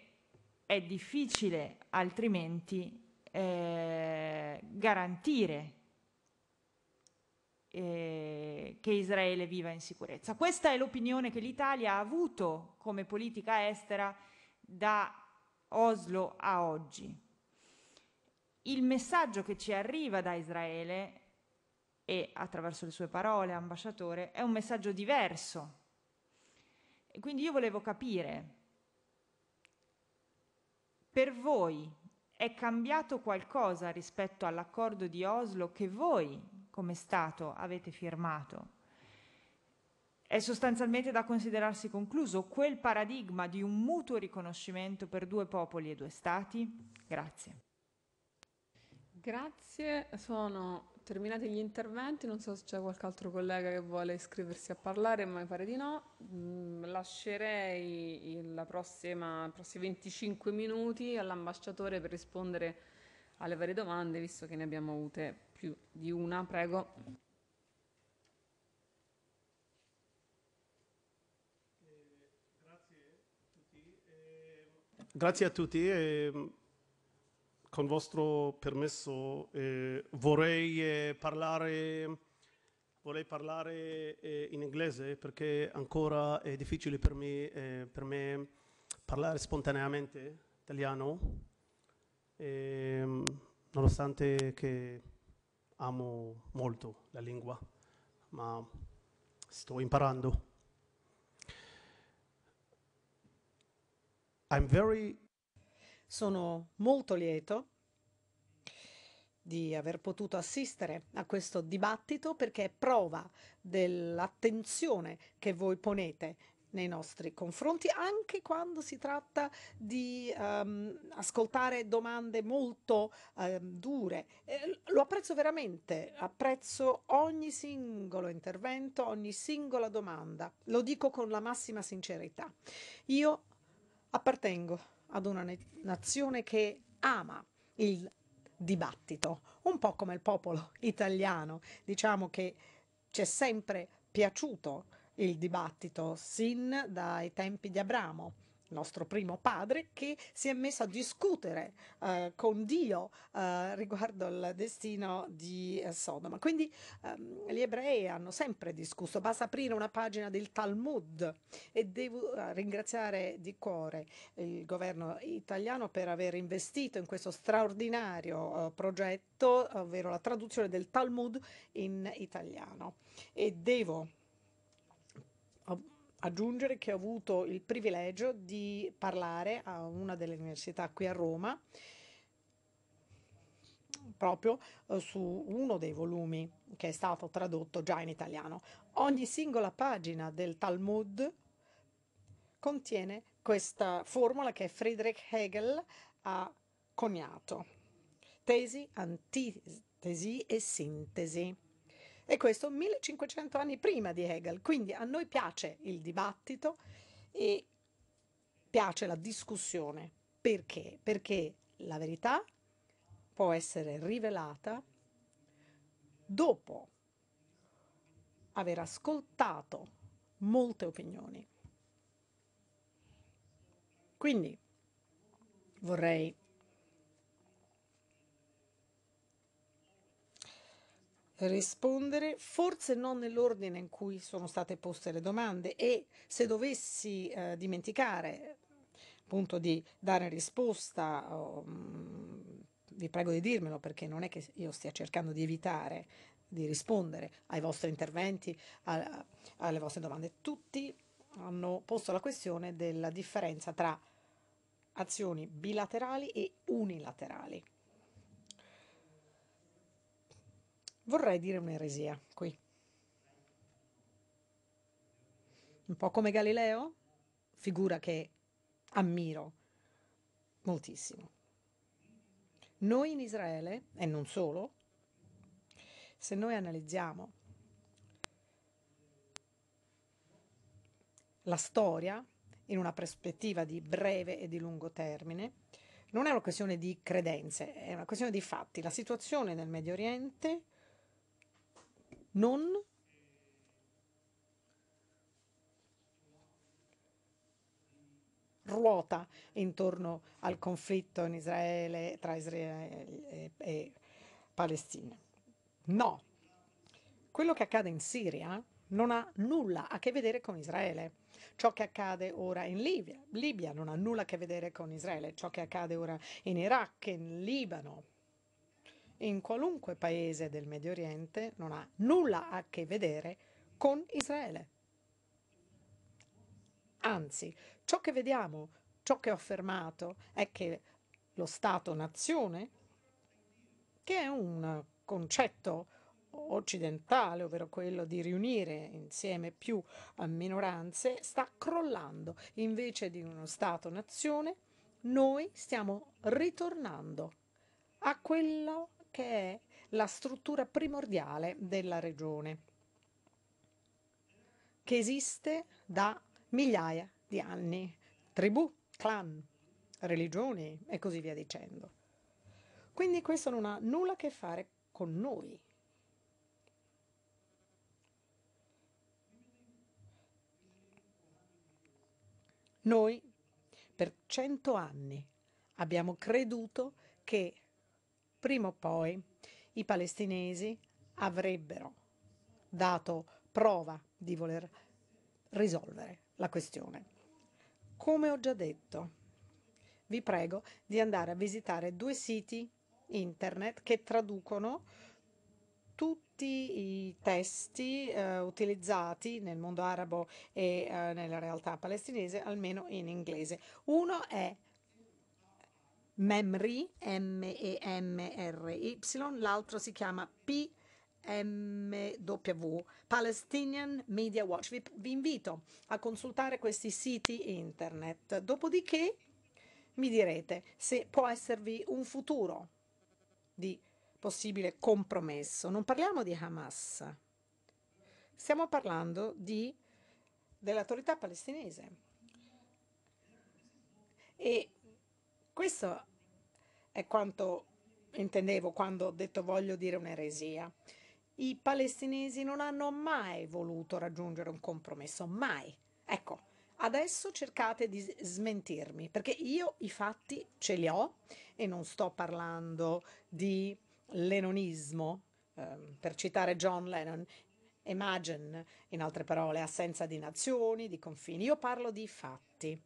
Speaker 14: è difficile altrimenti eh, garantire eh, che Israele viva in sicurezza. Questa è l'opinione che l'Italia ha avuto come politica estera da Oslo a oggi. Il messaggio che ci arriva da Israele e attraverso le sue parole, ambasciatore, è un messaggio diverso. E quindi io volevo capire per voi è cambiato qualcosa rispetto all'accordo di Oslo che voi come Stato avete firmato? È sostanzialmente da considerarsi concluso quel paradigma di un mutuo riconoscimento per due popoli e due Stati? Grazie.
Speaker 1: Grazie, sono terminati gli interventi, non so se c'è qualche altro collega che vuole iscriversi a parlare, ma mi pare di no. Mm, lascerei i prossimi 25 minuti all'ambasciatore per rispondere alle varie domande, visto che ne abbiamo avute più di una.
Speaker 2: Prego. Eh, grazie a tutti. Ehm, e con vostro permesso, eh, vorrei, eh, parlare, vorrei parlare eh, in inglese perché ancora è difficile per me, eh, per me parlare spontaneamente italiano, ehm, nonostante che amo molto la lingua, ma sto imparando. I'm very sono
Speaker 4: molto lieto di aver potuto assistere a questo dibattito perché è prova dell'attenzione che voi ponete nei nostri confronti, anche quando si tratta di um, ascoltare domande molto um, dure. Eh, lo apprezzo veramente, apprezzo ogni singolo intervento, ogni singola domanda. Lo dico con la massima sincerità. Io appartengo ad una nazione che ama il dibattito, un po' come il popolo italiano. Diciamo che ci è sempre piaciuto il dibattito sin dai tempi di Abramo nostro primo padre, che si è messo a discutere eh, con Dio eh, riguardo al destino di eh, Sodoma. Quindi ehm, gli ebrei hanno sempre discusso, basta aprire una pagina del Talmud e devo eh, ringraziare di cuore il governo italiano per aver investito in questo straordinario eh, progetto, ovvero la traduzione del Talmud in italiano. E devo aggiungere che ho avuto il privilegio di parlare a una delle università qui a Roma, proprio eh, su uno dei volumi che è stato tradotto già in italiano. Ogni singola pagina del Talmud contiene questa formula che Friedrich Hegel ha coniato. Tesi, antitesi e sintesi. E questo 1500 anni prima di Hegel. Quindi a noi piace il dibattito e piace la discussione. Perché? Perché la verità può essere rivelata dopo aver ascoltato molte opinioni. Quindi vorrei rispondere, forse non nell'ordine in cui sono state poste le domande e se dovessi eh, dimenticare appunto di dare risposta, oh, mm, vi prego di dirmelo perché non è che io stia cercando di evitare di rispondere ai vostri interventi, a, alle vostre domande. Tutti hanno posto la questione della differenza tra azioni bilaterali e unilaterali. Vorrei dire un'eresia qui. Un po' come Galileo, figura che ammiro moltissimo. Noi in Israele, e non solo, se noi analizziamo la storia in una prospettiva di breve e di lungo termine, non è una questione di credenze, è una questione di fatti. La situazione nel Medio Oriente non ruota intorno al conflitto in Israele tra Israele e, e Palestina. No, quello che accade in Siria non ha nulla a che vedere con Israele. Ciò che accade ora in Libia, Libia non ha nulla a che vedere con Israele. Ciò che accade ora in Iraq, in Libano, in qualunque paese del Medio Oriente non ha nulla a che vedere con Israele. Anzi, ciò che vediamo, ciò che ho affermato è che lo Stato-nazione, che è un concetto occidentale, ovvero quello di riunire insieme più minoranze, sta crollando. Invece di uno Stato-nazione, noi stiamo ritornando a quello che è la struttura primordiale della regione, che esiste da migliaia di anni, tribù, clan, religioni e così via dicendo. Quindi questo non ha nulla a che fare con noi. Noi per cento anni abbiamo creduto che prima o poi i palestinesi avrebbero dato prova di voler risolvere la questione. Come ho già detto, vi prego di andare a visitare due siti internet che traducono tutti i testi eh, utilizzati nel mondo arabo e eh, nella realtà palestinese, almeno in inglese. Uno è Memry, M-E-M-R-Y, l'altro si chiama PMW, Palestinian Media Watch. Vi, vi invito a consultare questi siti internet, dopodiché mi direte se può esservi un futuro di possibile compromesso. Non parliamo di Hamas, stiamo parlando di, dell'autorità palestinese. E questo è quanto intendevo quando ho detto voglio dire un'eresia. I palestinesi non hanno mai voluto raggiungere un compromesso, mai. Ecco, adesso cercate di smentirmi, perché io i fatti ce li ho e non sto parlando di lenonismo, eh, per citare John Lennon, imagine, in altre parole, assenza di nazioni, di confini. Io parlo di fatti.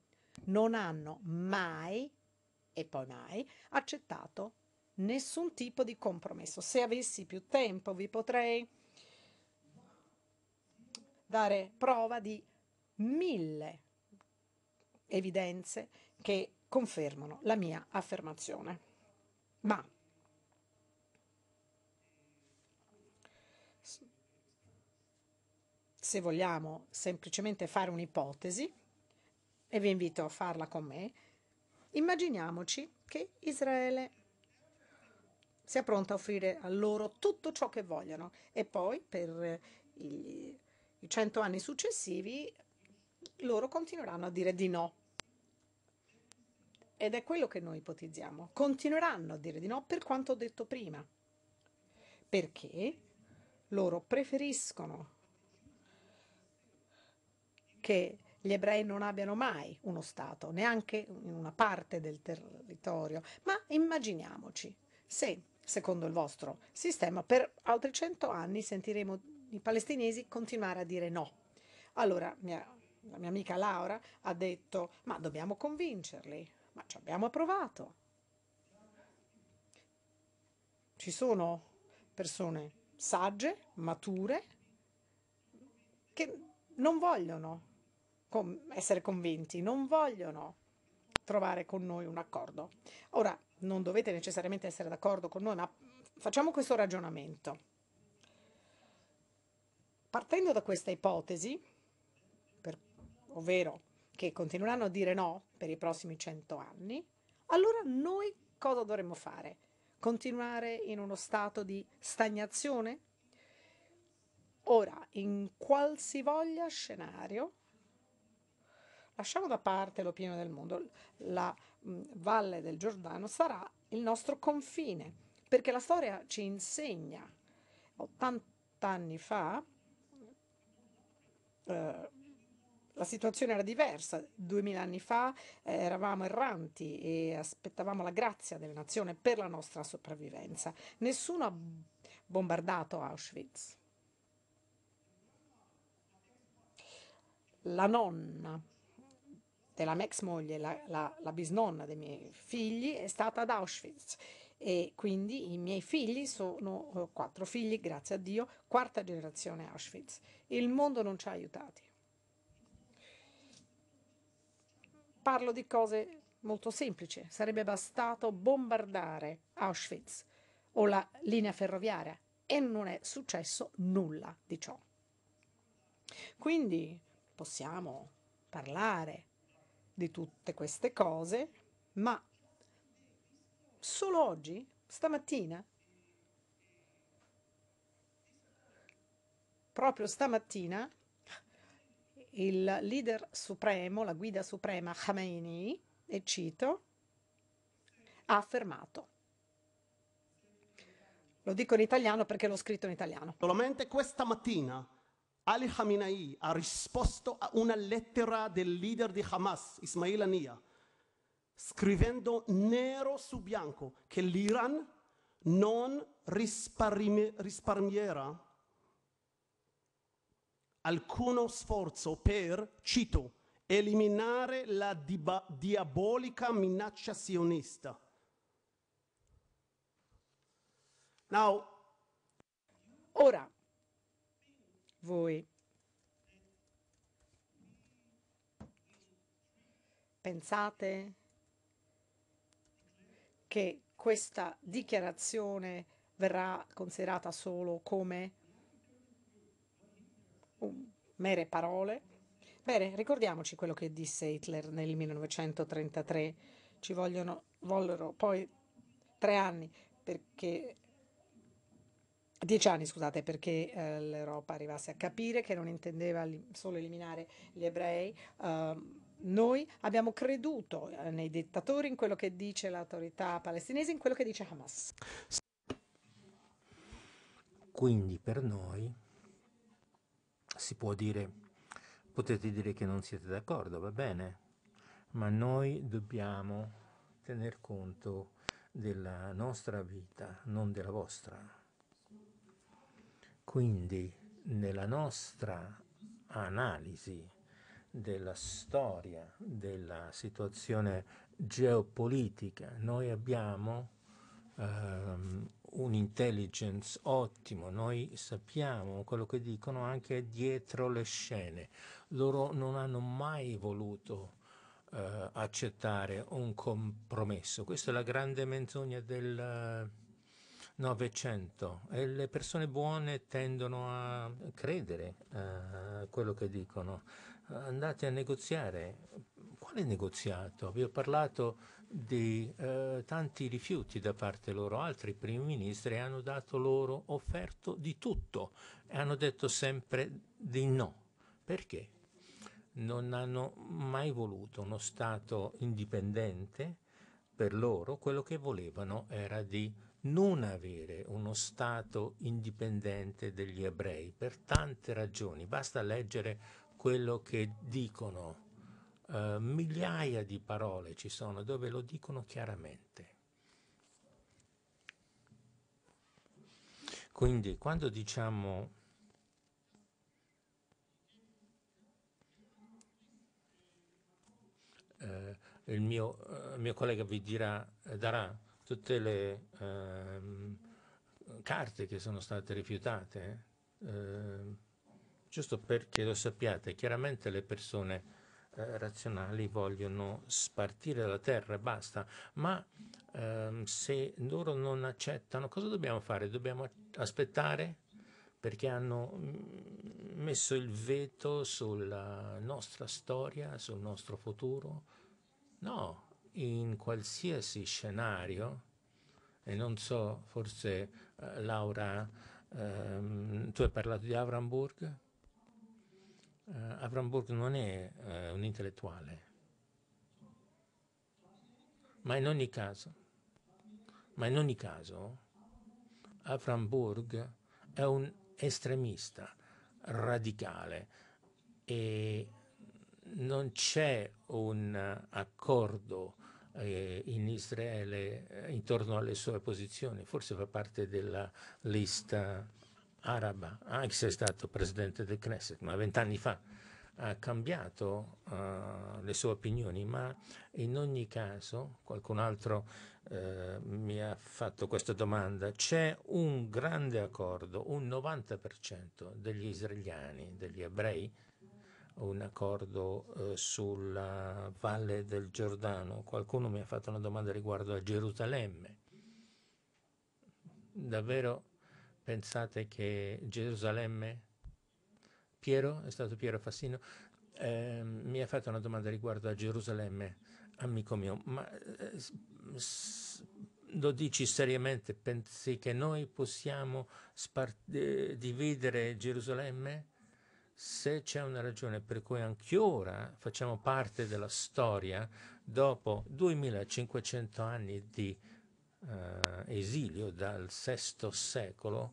Speaker 4: Non hanno mai e poi mai accettato nessun tipo di compromesso. Se avessi più tempo vi potrei dare prova di mille evidenze che confermano la mia affermazione. Ma se vogliamo semplicemente fare un'ipotesi, e vi invito a farla con me, Immaginiamoci che Israele sia pronta a offrire a loro tutto ciò che vogliono e poi per eh, i, i cento anni successivi loro continueranno a dire di no. Ed è quello che noi ipotizziamo. Continueranno a dire di no per quanto detto prima, perché loro preferiscono che gli ebrei non abbiano mai uno Stato, neanche in una parte del territorio, ma immaginiamoci se, secondo il vostro sistema, per altri cento anni sentiremo i palestinesi continuare a dire no. Allora mia, la mia amica Laura ha detto, ma dobbiamo convincerli, ma ci abbiamo provato. Ci sono persone sagge, mature, che non vogliono con essere convinti, non vogliono trovare con noi un accordo. Ora, non dovete necessariamente essere d'accordo con noi, ma facciamo questo ragionamento. Partendo da questa ipotesi, per, ovvero che continueranno a dire no per i prossimi cento anni, allora noi cosa dovremmo fare? Continuare in uno stato di stagnazione? Ora, in qualsivoglia scenario, Lasciamo da parte l'opinione del mondo, la mh, valle del Giordano sarà il nostro confine, perché la storia ci insegna. 80 anni fa eh, la situazione era diversa, duemila anni fa eh, eravamo erranti e aspettavamo la grazia delle nazioni per la nostra sopravvivenza. Nessuno ha bombardato Auschwitz. La nonna della mia ex moglie, la, la, la bisnonna dei miei figli, è stata ad Auschwitz e quindi i miei figli sono eh, quattro figli, grazie a Dio, quarta generazione Auschwitz. Il mondo non ci ha aiutati. Parlo di cose molto semplici, sarebbe bastato bombardare Auschwitz o la linea ferroviaria e non è successo nulla di ciò. Quindi possiamo parlare di tutte queste cose, ma solo oggi, stamattina, proprio stamattina, il leader supremo, la guida suprema Khamenei, e cito, ha affermato. Lo dico in italiano perché l'ho scritto in italiano.
Speaker 2: Solamente questa mattina Ali Khamenei ha risposto a una lettera del leader di Hamas, Ismail Ania, scrivendo nero su bianco che l'Iran non risparmierà alcuno sforzo per, cito, eliminare la diabolica minaccia sionista. Now, Ora, voi.
Speaker 4: Pensate che questa dichiarazione verrà considerata solo come um, mere parole? Bene, ricordiamoci quello che disse Hitler nel 1933. Ci vogliono, vollero poi tre anni perché Dieci anni, scusate, perché eh, l'Europa arrivasse a capire che non intendeva li- solo eliminare gli ebrei. Uh, noi abbiamo creduto eh, nei dittatori, in quello che dice l'autorità palestinese, in quello che dice Hamas.
Speaker 10: Quindi per noi si può dire, potete dire che non siete d'accordo, va bene, ma noi dobbiamo tener conto della nostra vita, non della vostra. Quindi nella nostra analisi della storia, della situazione geopolitica, noi abbiamo ehm, intelligence ottimo, noi sappiamo quello che dicono anche dietro le scene. Loro non hanno mai voluto eh, accettare un compromesso. Questa è la grande menzogna del Novecento e le persone buone tendono a credere eh, a quello che dicono. Andate a negoziare. Quale negoziato? Vi ho parlato di eh, tanti rifiuti da parte loro. Altri primi ministri hanno dato loro offerto di tutto e hanno detto sempre di no. Perché? Non hanno mai voluto uno Stato indipendente per loro, quello che volevano era di non avere uno Stato indipendente degli ebrei per tante ragioni. Basta leggere quello che dicono. Uh, migliaia di parole ci sono dove lo dicono chiaramente. Quindi quando diciamo uh, il mio, uh, mio collega vi dirà, darà tutte le ehm, carte che sono state rifiutate, eh, ehm, giusto perché lo sappiate, chiaramente le persone eh, razionali vogliono spartire la terra e basta, ma ehm, se loro non accettano, cosa dobbiamo fare? Dobbiamo aspettare? perché hanno mm, messo il veto sulla nostra storia, sul nostro futuro? No, in qualsiasi scenario, e non so, forse eh, Laura, ehm, tu hai parlato di Avramburg? Uh, Avramburg non è uh, un intellettuale, ma in ogni caso, ma in ogni caso Avramburg è un estremista radicale e non c'è un accordo eh, in Israele eh, intorno alle sue posizioni, forse fa parte della lista araba, anche se è stato presidente del Knesset, ma vent'anni fa ha cambiato uh, le sue opinioni, ma in ogni caso, qualcun altro uh, mi ha fatto questa domanda, c'è un grande accordo, un 90% degli israeliani, degli ebrei, un accordo eh, sulla Valle del Giordano. Qualcuno mi ha fatto una domanda riguardo a Gerusalemme. Davvero pensate che Gerusalemme... Piero, è stato Piero Fassino, eh, mi ha fatto una domanda riguardo a Gerusalemme, amico mio, ma eh, s- lo dici seriamente? Pensi che noi possiamo spart- eh, dividere Gerusalemme? se c'è una ragione per cui anche facciamo parte della storia, dopo 2500 anni di eh, esilio dal VI secolo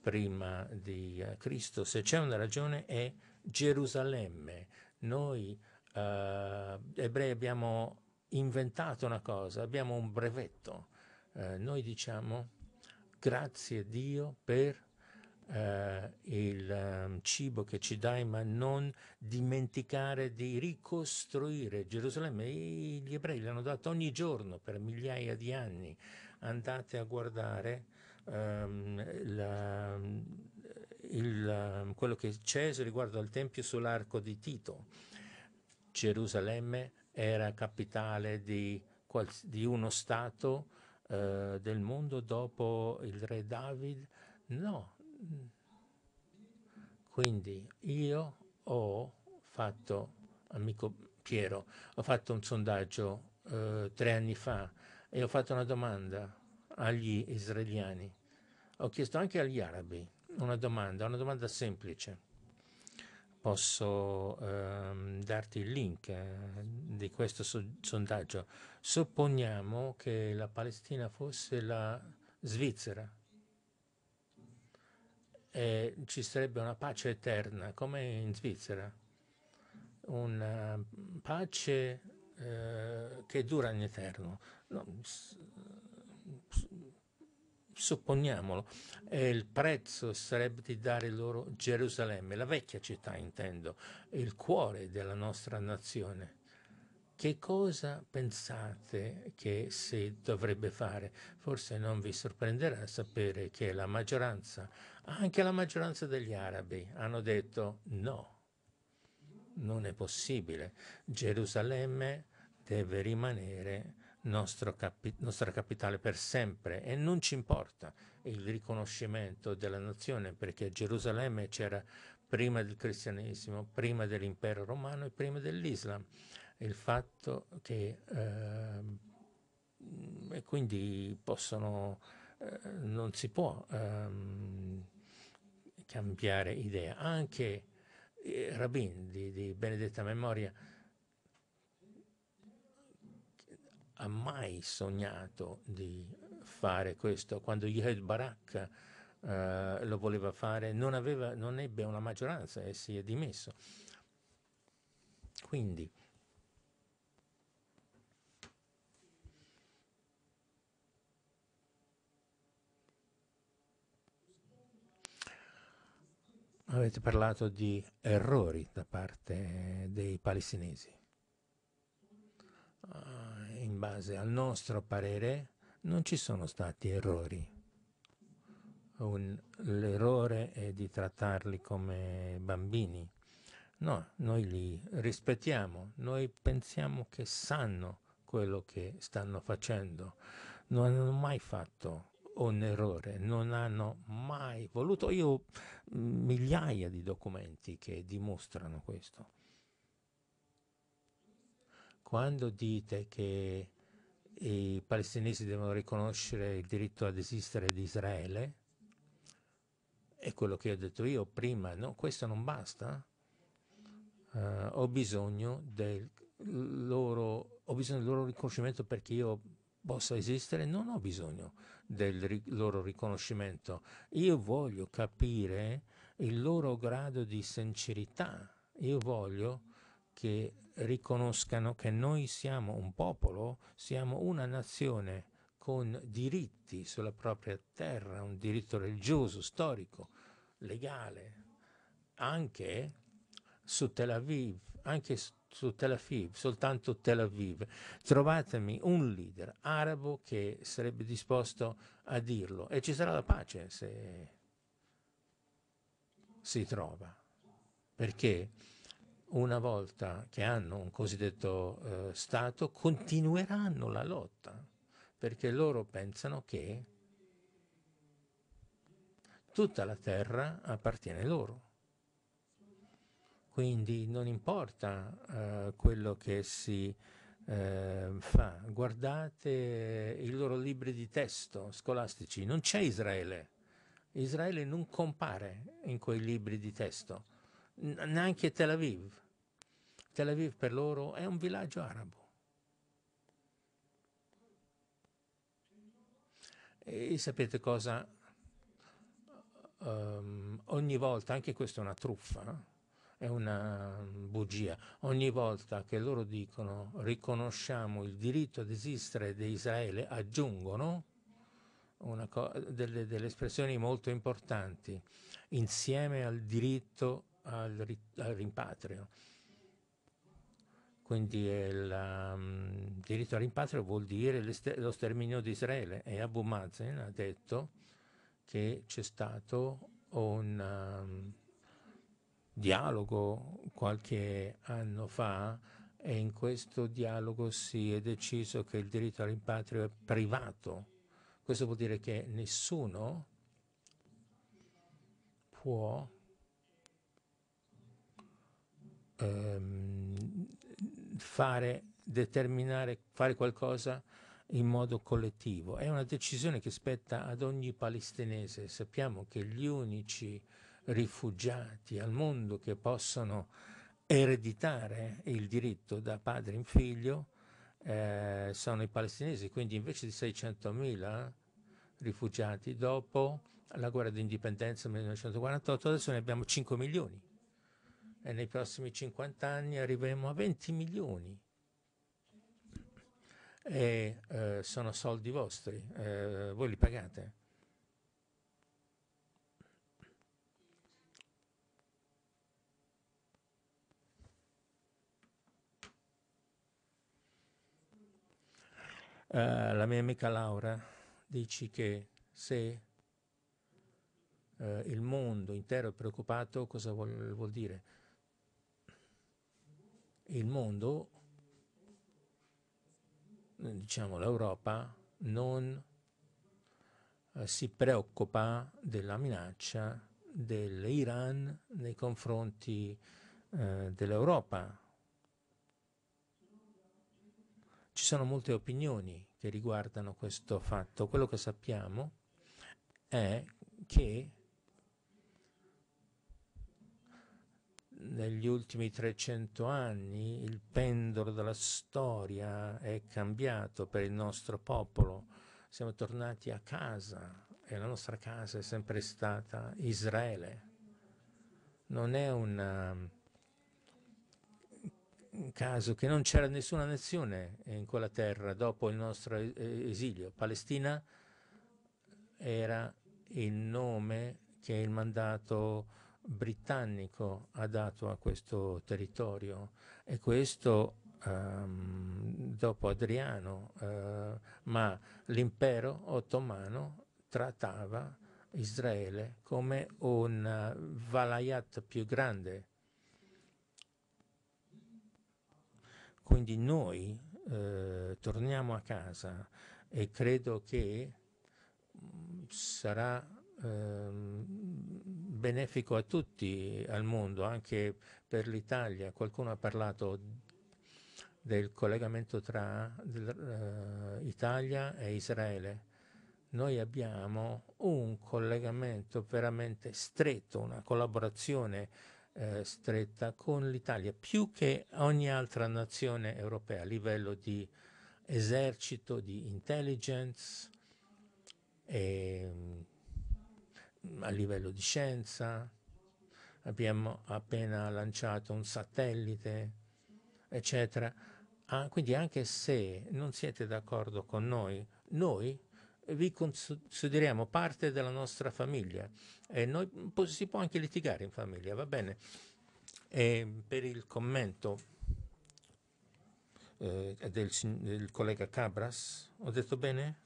Speaker 10: prima di eh, Cristo, se c'è una ragione è Gerusalemme. Noi eh, ebrei abbiamo inventato una cosa, abbiamo un brevetto. Eh, noi diciamo grazie Dio per eh, il ehm, cibo che ci dai, ma non dimenticare di ricostruire Gerusalemme. E gli ebrei l'hanno dato ogni giorno per migliaia di anni. Andate a guardare ehm, la, il, ehm, quello che c'è riguardo al Tempio sull'arco di Tito. Gerusalemme era capitale di, di uno Stato eh, del mondo dopo il re David? No, quindi io ho fatto, amico Piero, ho fatto un sondaggio eh, tre anni fa e ho fatto una domanda agli israeliani. Ho chiesto anche agli arabi una domanda, una domanda semplice posso ehm, darti il link eh, di questo so- sondaggio. Supponiamo che la Palestina fosse la Svizzera e ci sarebbe una pace eterna, come in Svizzera, una pace eh, che dura in eterno. No, supponiamolo, e il prezzo sarebbe di dare loro Gerusalemme, la vecchia città intendo, il cuore della nostra nazione. Che cosa pensate che si dovrebbe fare? Forse non vi sorprenderà sapere che la maggioranza, anche la maggioranza degli arabi, hanno detto no, non è possibile. Gerusalemme deve rimanere capi nostra capitale per sempre e non ci importa il riconoscimento della nazione perché Gerusalemme c'era prima del cristianesimo, prima dell'impero romano e prima dell'Islam il fatto che eh, quindi possono, eh, non si può ehm, cambiare idea. Anche eh, Rabin di, di benedetta memoria ha mai sognato di fare questo. Quando Yehed Barak eh, lo voleva fare, non, aveva, non ebbe una maggioranza e si è dimesso. Quindi avete parlato di errori da parte dei palestinesi. Ah, in base al nostro parere non ci sono stati errori. L'errore è di trattarli come bambini. No, noi li rispettiamo, noi pensiamo che sanno quello che stanno facendo. Non hanno mai fatto un errore, non hanno mai voluto. Io ho mm, migliaia di documenti che dimostrano questo. Quando dite che i palestinesi devono riconoscere il diritto ad esistere di Israele, è quello che ho detto io prima, no, questo non basta. Uh, ho, bisogno loro, ho bisogno del loro riconoscimento perché io possa esistere, non ho bisogno del ri- loro riconoscimento, io voglio capire il loro grado di sincerità, io voglio che riconoscano che noi siamo un popolo, siamo una nazione con diritti sulla propria terra, un diritto religioso, storico, legale, anche su Tel Aviv, anche su su Tel Aviv, soltanto Tel Aviv. Trovatemi un leader arabo che sarebbe disposto a dirlo e ci sarà la pace se si trova. Perché una volta che hanno un cosiddetto eh, Stato, continueranno la lotta, perché loro pensano che tutta la terra appartiene loro. Quindi non importa eh, quello che si eh, fa, guardate eh, i loro libri di testo scolastici, non c'è Israele. Israele non compare in quei libri di testo, neanche Tel Aviv. Tel Aviv per loro è un villaggio arabo. E sapete cosa? Um, ogni volta, anche questa è una truffa, è una bugia. Ogni volta che loro dicono riconosciamo il diritto ad esistere di Israele, aggiungono co- delle, delle, espressioni molto importanti insieme al diritto al, ri- al rimpatrio. Quindi il um, diritto al rimpatrio vuol dire lo sterminio di Israele e Abu Mazen ha detto che c'è stato un... Um, dialogo qualche anno fa e in questo dialogo si è deciso che il diritto al rimpatrio è privato. Questo vuol dire che nessuno può ehm, fare, determinare, fare qualcosa in modo collettivo. È una decisione che spetta ad ogni palestinese. Sappiamo che gli unici rifugiati al mondo che possono ereditare il diritto da padre in figlio eh, sono i palestinesi, quindi invece di 600.000 rifugiati dopo la guerra d'indipendenza nel 1948 adesso ne abbiamo 5 milioni e nei prossimi 50 anni arriveremo a 20 milioni e eh, sono soldi vostri, eh, voi li pagate. Eh, la mia amica Laura dici che se uh, il mondo intero è preoccupato, cosa vuol, vuol dire? Il mondo, diciamo l'Europa, non eh, si preoccupa della minaccia dell'Iran nei confronti dell'Europa Ci sono molte opinioni che riguardano questo fatto. Quello che sappiamo è che negli ultimi 300 anni il pendolo della storia è cambiato per il nostro popolo. Siamo tornati a casa e la nostra casa è sempre stata Israele. Non è una caso che non c'era nessuna nazione in quella terra dopo il nostro esilio. Palestina era il nome che il mandato britannico ha dato a questo territorio e questo um, dopo Adriano, uh, ma l'impero ottomano trattava Israele come un uh, valayat più grande Quindi noi eh, torniamo a casa e credo che mm, sarà ehm, benefico a tutti, al mondo, anche per l'Italia. Qualcuno ha parlato del collegamento tra uh, Italia e Israele. Noi abbiamo un collegamento veramente stretto, una collaborazione eh, stretta con l'Italia, più che ogni altra nazione europea a livello di esercito, di intelligence, e, ehm, a livello di scienza. Abbiamo appena lanciato un satellite, eccetera. Ah, quindi anche se non siete d'accordo con noi, noi vi consideriamo parte della nostra famiglia e noi, si può anche litigare in famiglia, va bene? E per il commento eh, del, del, collega Cabras, ho detto bene?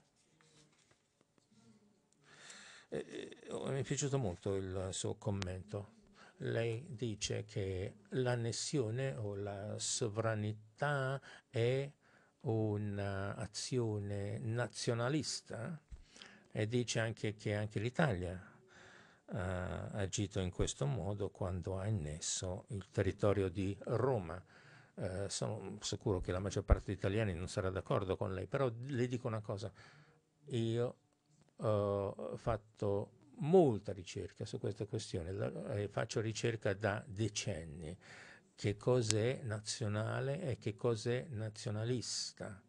Speaker 10: Eh, eh, mi è piaciuto molto il suo commento. Lei dice che l'annessione o la sovranità è un'azione nazionalista e dice anche che anche l'Italia eh, ha agito in questo modo quando ha innesso il territorio di Roma. Eh, sono sicuro che la maggior parte degli italiani non sarà d'accordo con lei, però le dico una cosa, io eh, ho fatto molta ricerca su questa questione, e faccio ricerca da decenni che cos'è nazionale e che cos'è nazionalista.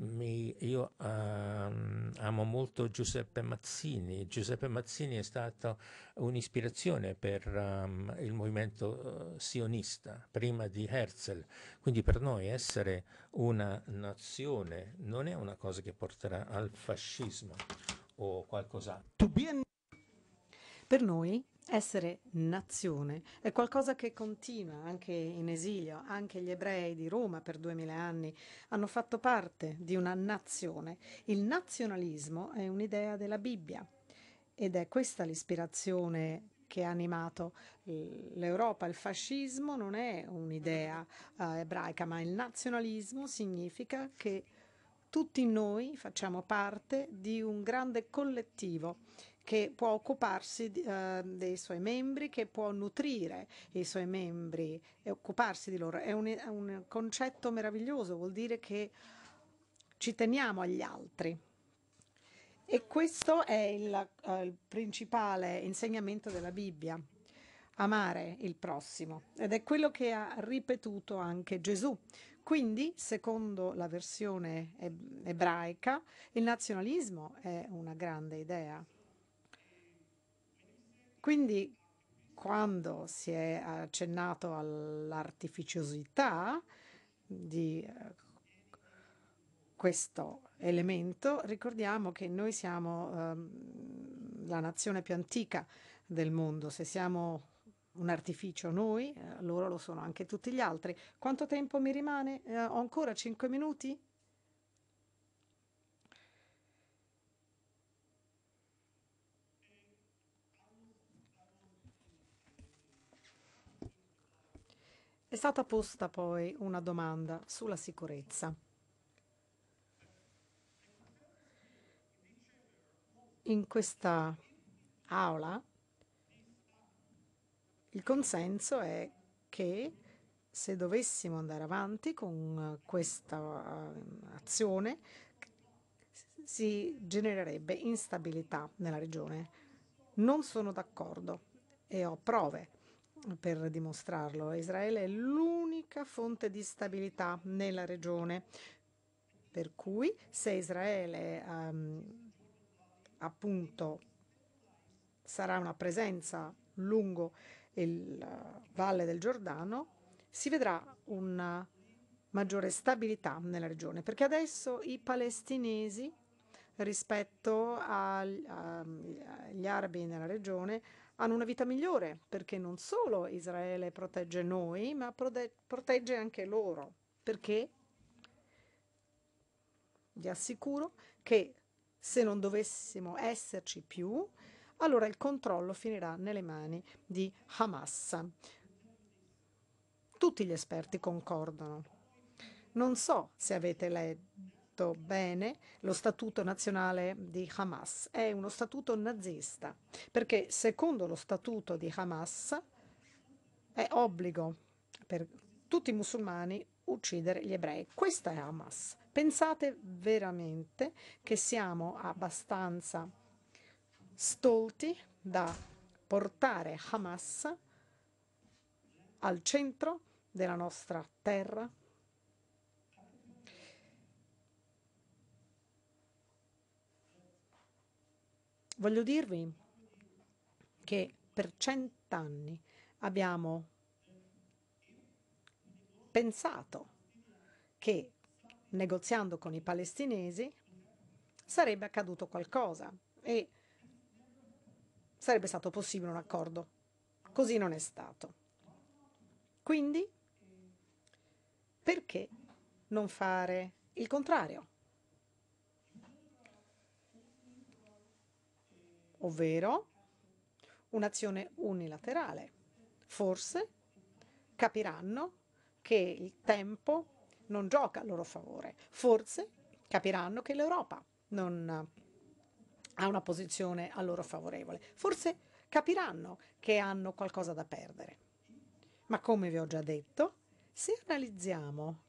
Speaker 10: Mi, io uh, amo molto Giuseppe Mazzini. Giuseppe Mazzini è stato un'ispirazione per um, il movimento uh, sionista, prima di Herzl. Quindi per noi essere una nazione non è una cosa che porterà al fascismo o qualcos'altro.
Speaker 4: Per noi essere nazione è qualcosa che continua anche in esilio, anche gli ebrei di Roma per duemila anni hanno fatto parte di una nazione. Il nazionalismo è un'idea della Bibbia ed è questa l'ispirazione che ha animato l'Europa. Il fascismo non è un'idea eh, ebraica, ma il nazionalismo significa che tutti noi facciamo parte di un grande collettivo che può occuparsi eh, dei suoi membri, che può nutrire i suoi membri e occuparsi di loro. È un, è un concetto meraviglioso, vuol dire che ci teniamo agli altri. E questo è il, eh, il principale insegnamento della Bibbia, amare il prossimo. Ed è quello che ha ripetuto anche Gesù. Quindi, secondo la versione ebraica, il nazionalismo è una grande idea. Quindi quando si è accennato all'artificiosità di eh, questo elemento, ricordiamo che noi siamo um, la nazione più antica del mondo, se siamo un artificio noi, eh, loro lo sono anche tutti gli altri. Quanto tempo mi rimane? Eh, ho ancora 5 minuti? È stata posta poi una domanda sulla sicurezza. In questa aula il consenso è che se dovessimo andare avanti con questa eh, azione si genererebbe instabilità nella regione. Non sono d'accordo e ho prove per dimostrarlo. Israele è l'unica fonte di stabilità nella regione, per cui se Israele um, appunto sarà una presenza lungo il uh, Valle del Giordano, si vedrà una maggiore stabilità nella regione, perché adesso i palestinesi rispetto agli ehm, arabi nella regione hanno una vita migliore, perché non solo Israele protegge noi, ma prote- protegge anche loro, perché vi assicuro che se non dovessimo esserci più, allora il controllo finirà nelle mani di Hamas. Tutti gli esperti concordano. Non so se avete letto detto bene, lo Statuto nazionale di Hamas è uno statuto nazista, perché secondo lo Statuto di Hamas è obbligo per tutti i musulmani uccidere gli ebrei. Questa è Hamas. Pensate veramente che siamo abbastanza stolti da portare Hamas al centro della nostra terra? Voglio dirvi che per cent'anni abbiamo pensato che negoziando con i palestinesi sarebbe accaduto qualcosa e sarebbe stato possibile un accordo. Così non è stato. Quindi perché non fare il contrario? ovvero un'azione unilaterale. Forse capiranno che il tempo non gioca a loro favore, forse capiranno che l'Europa non ha una posizione a loro favorevole, forse capiranno che hanno qualcosa da perdere. Ma come vi ho già detto, se analizziamo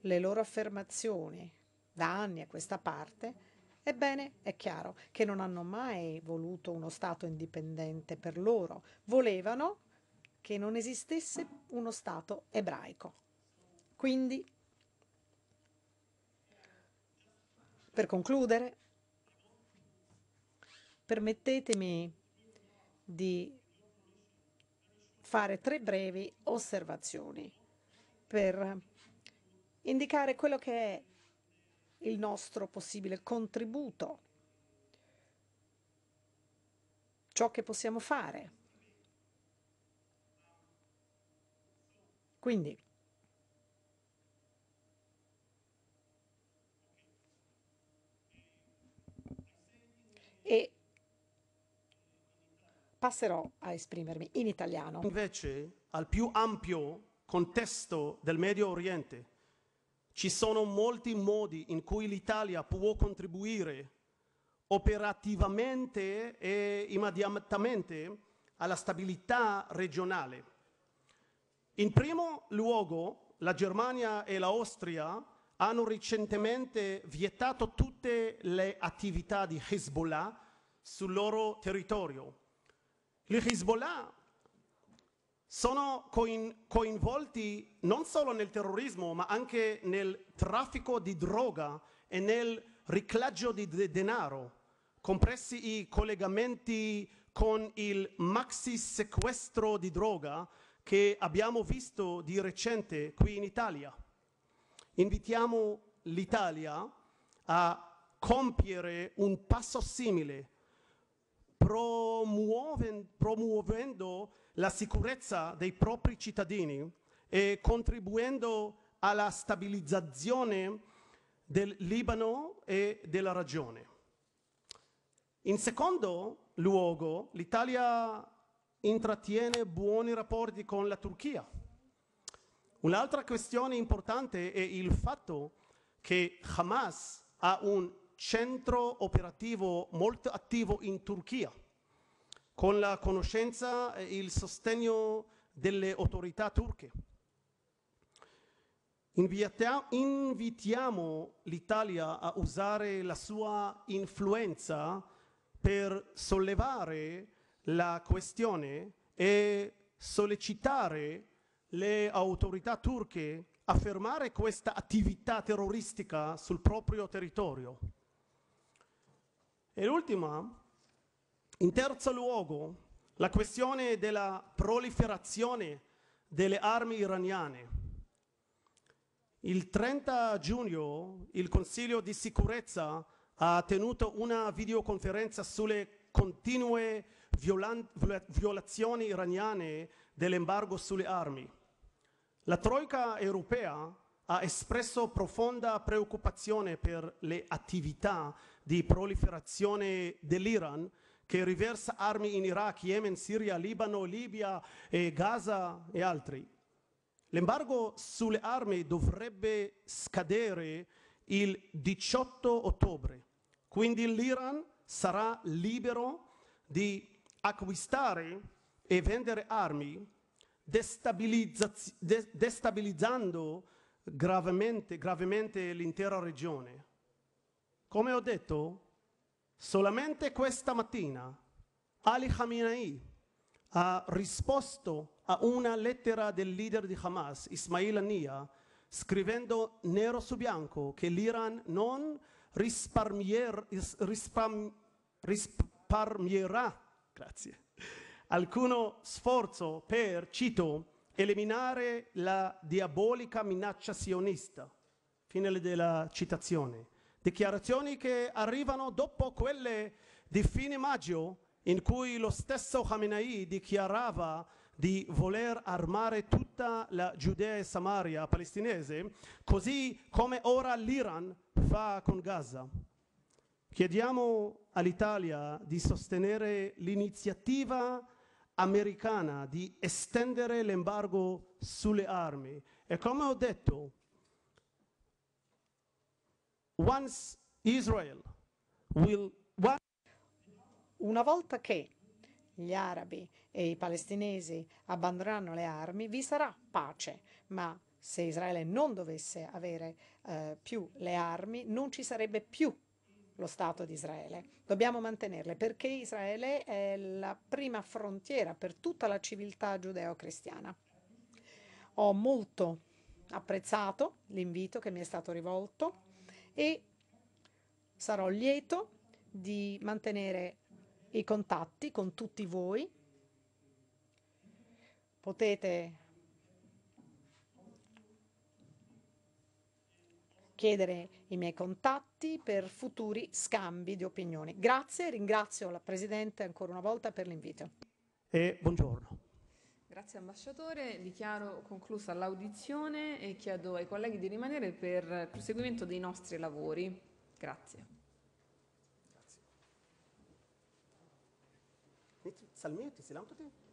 Speaker 4: le loro affermazioni da anni a questa parte, Ebbene, è chiaro che non hanno mai voluto uno Stato indipendente per loro, volevano che non esistesse uno Stato ebraico. Quindi, per concludere, permettetemi di fare tre brevi osservazioni per indicare quello che è il nostro possibile contributo, ciò che possiamo fare. Quindi, e passerò a esprimermi in italiano.
Speaker 2: Invece al più ampio contesto del Medio Oriente, ci sono molti modi in cui l'Italia può contribuire operativamente e immediatamente alla stabilità regionale. In primo luogo, la Germania e l'Austria hanno recentemente vietato tutte le attività di Hezbollah sul loro territorio. L'Hezbollah sono coin, coinvolti non solo nel terrorismo, ma anche nel traffico di droga e nel riclaggio di de denaro, compressi i collegamenti con il maxi sequestro di droga che abbiamo visto di recente qui in Italia. Invitiamo l'Italia a compiere un passo simile, promuoven promuovendo la sicurezza dei propri cittadini e eh, contribuendo alla stabilizzazione del Libano e della regione. In secondo luogo, l'Italia intrattiene buoni rapporti con la Turchia. Un'altra questione importante è il fatto che Hamas ha un centro operativo molto attivo in Turchia con la conoscenza e il sostegno delle autorità turche. invitiamo l'Italia a usare la sua influenza per sollevare la questione e sollecitare le autorità turche a fermare questa attività terroristica sul proprio territorio. E l'ultima, in terzo luogo, la questione della proliferazione delle armi iraniane. Il 30 giugno il Consiglio di sicurezza ha tenuto una videoconferenza sulle continue viola violazioni iraniane dell'embargo sulle armi. La Troica europea ha espresso profonda preoccupazione per le attività di proliferazione dell'Iran che riversa armi in Iraq, Yemen, Siria, Libano, Libia, e Gaza e altri. L'embargo sulle armi dovrebbe scadere il 18 ottobre, quindi l'Iran sarà libero di acquistare e vendere armi, destabilizzando gravemente, gravemente l'intera regione. Come ho detto, Solamente questa mattina Ali Khamenei ha risposto a una lettera del leader di Hamas, Ismail Ania, scrivendo nero su bianco che l'Iran non risparmier, rispam, risparmierà grazie, alcuno sforzo per, cito, eliminare la diabolica minaccia sionista. Fine della citazione. Dichiarazioni che arrivano dopo quelle di fine maggio in cui lo stesso Khamenei dichiarava di voler armare tutta la Giudea e Samaria palestinese, così come ora l'Iran fa con Gaza. Chiediamo all'Italia di sostenere l'iniziativa americana di estendere l'embargo sulle armi e come ho detto
Speaker 4: una volta che gli arabi e i palestinesi abbandoneranno le armi, vi sarà pace, ma se Israele non dovesse avere eh, più le armi, non ci sarebbe più lo Stato di Israele. Dobbiamo mantenerle perché Israele è la prima frontiera per tutta la civiltà giudeo-cristiana. Ho molto apprezzato l'invito che mi è stato rivolto e sarò lieto di mantenere i contatti con tutti voi. Potete chiedere i miei contatti per futuri scambi di opinioni. Grazie, ringrazio la Presidente ancora una volta per l'invito.
Speaker 2: E buongiorno.
Speaker 4: Grazie ambasciatore,
Speaker 1: dichiaro conclusa l'audizione e chiedo ai colleghi di rimanere per il proseguimento dei nostri lavori. Grazie.
Speaker 2: Grazie.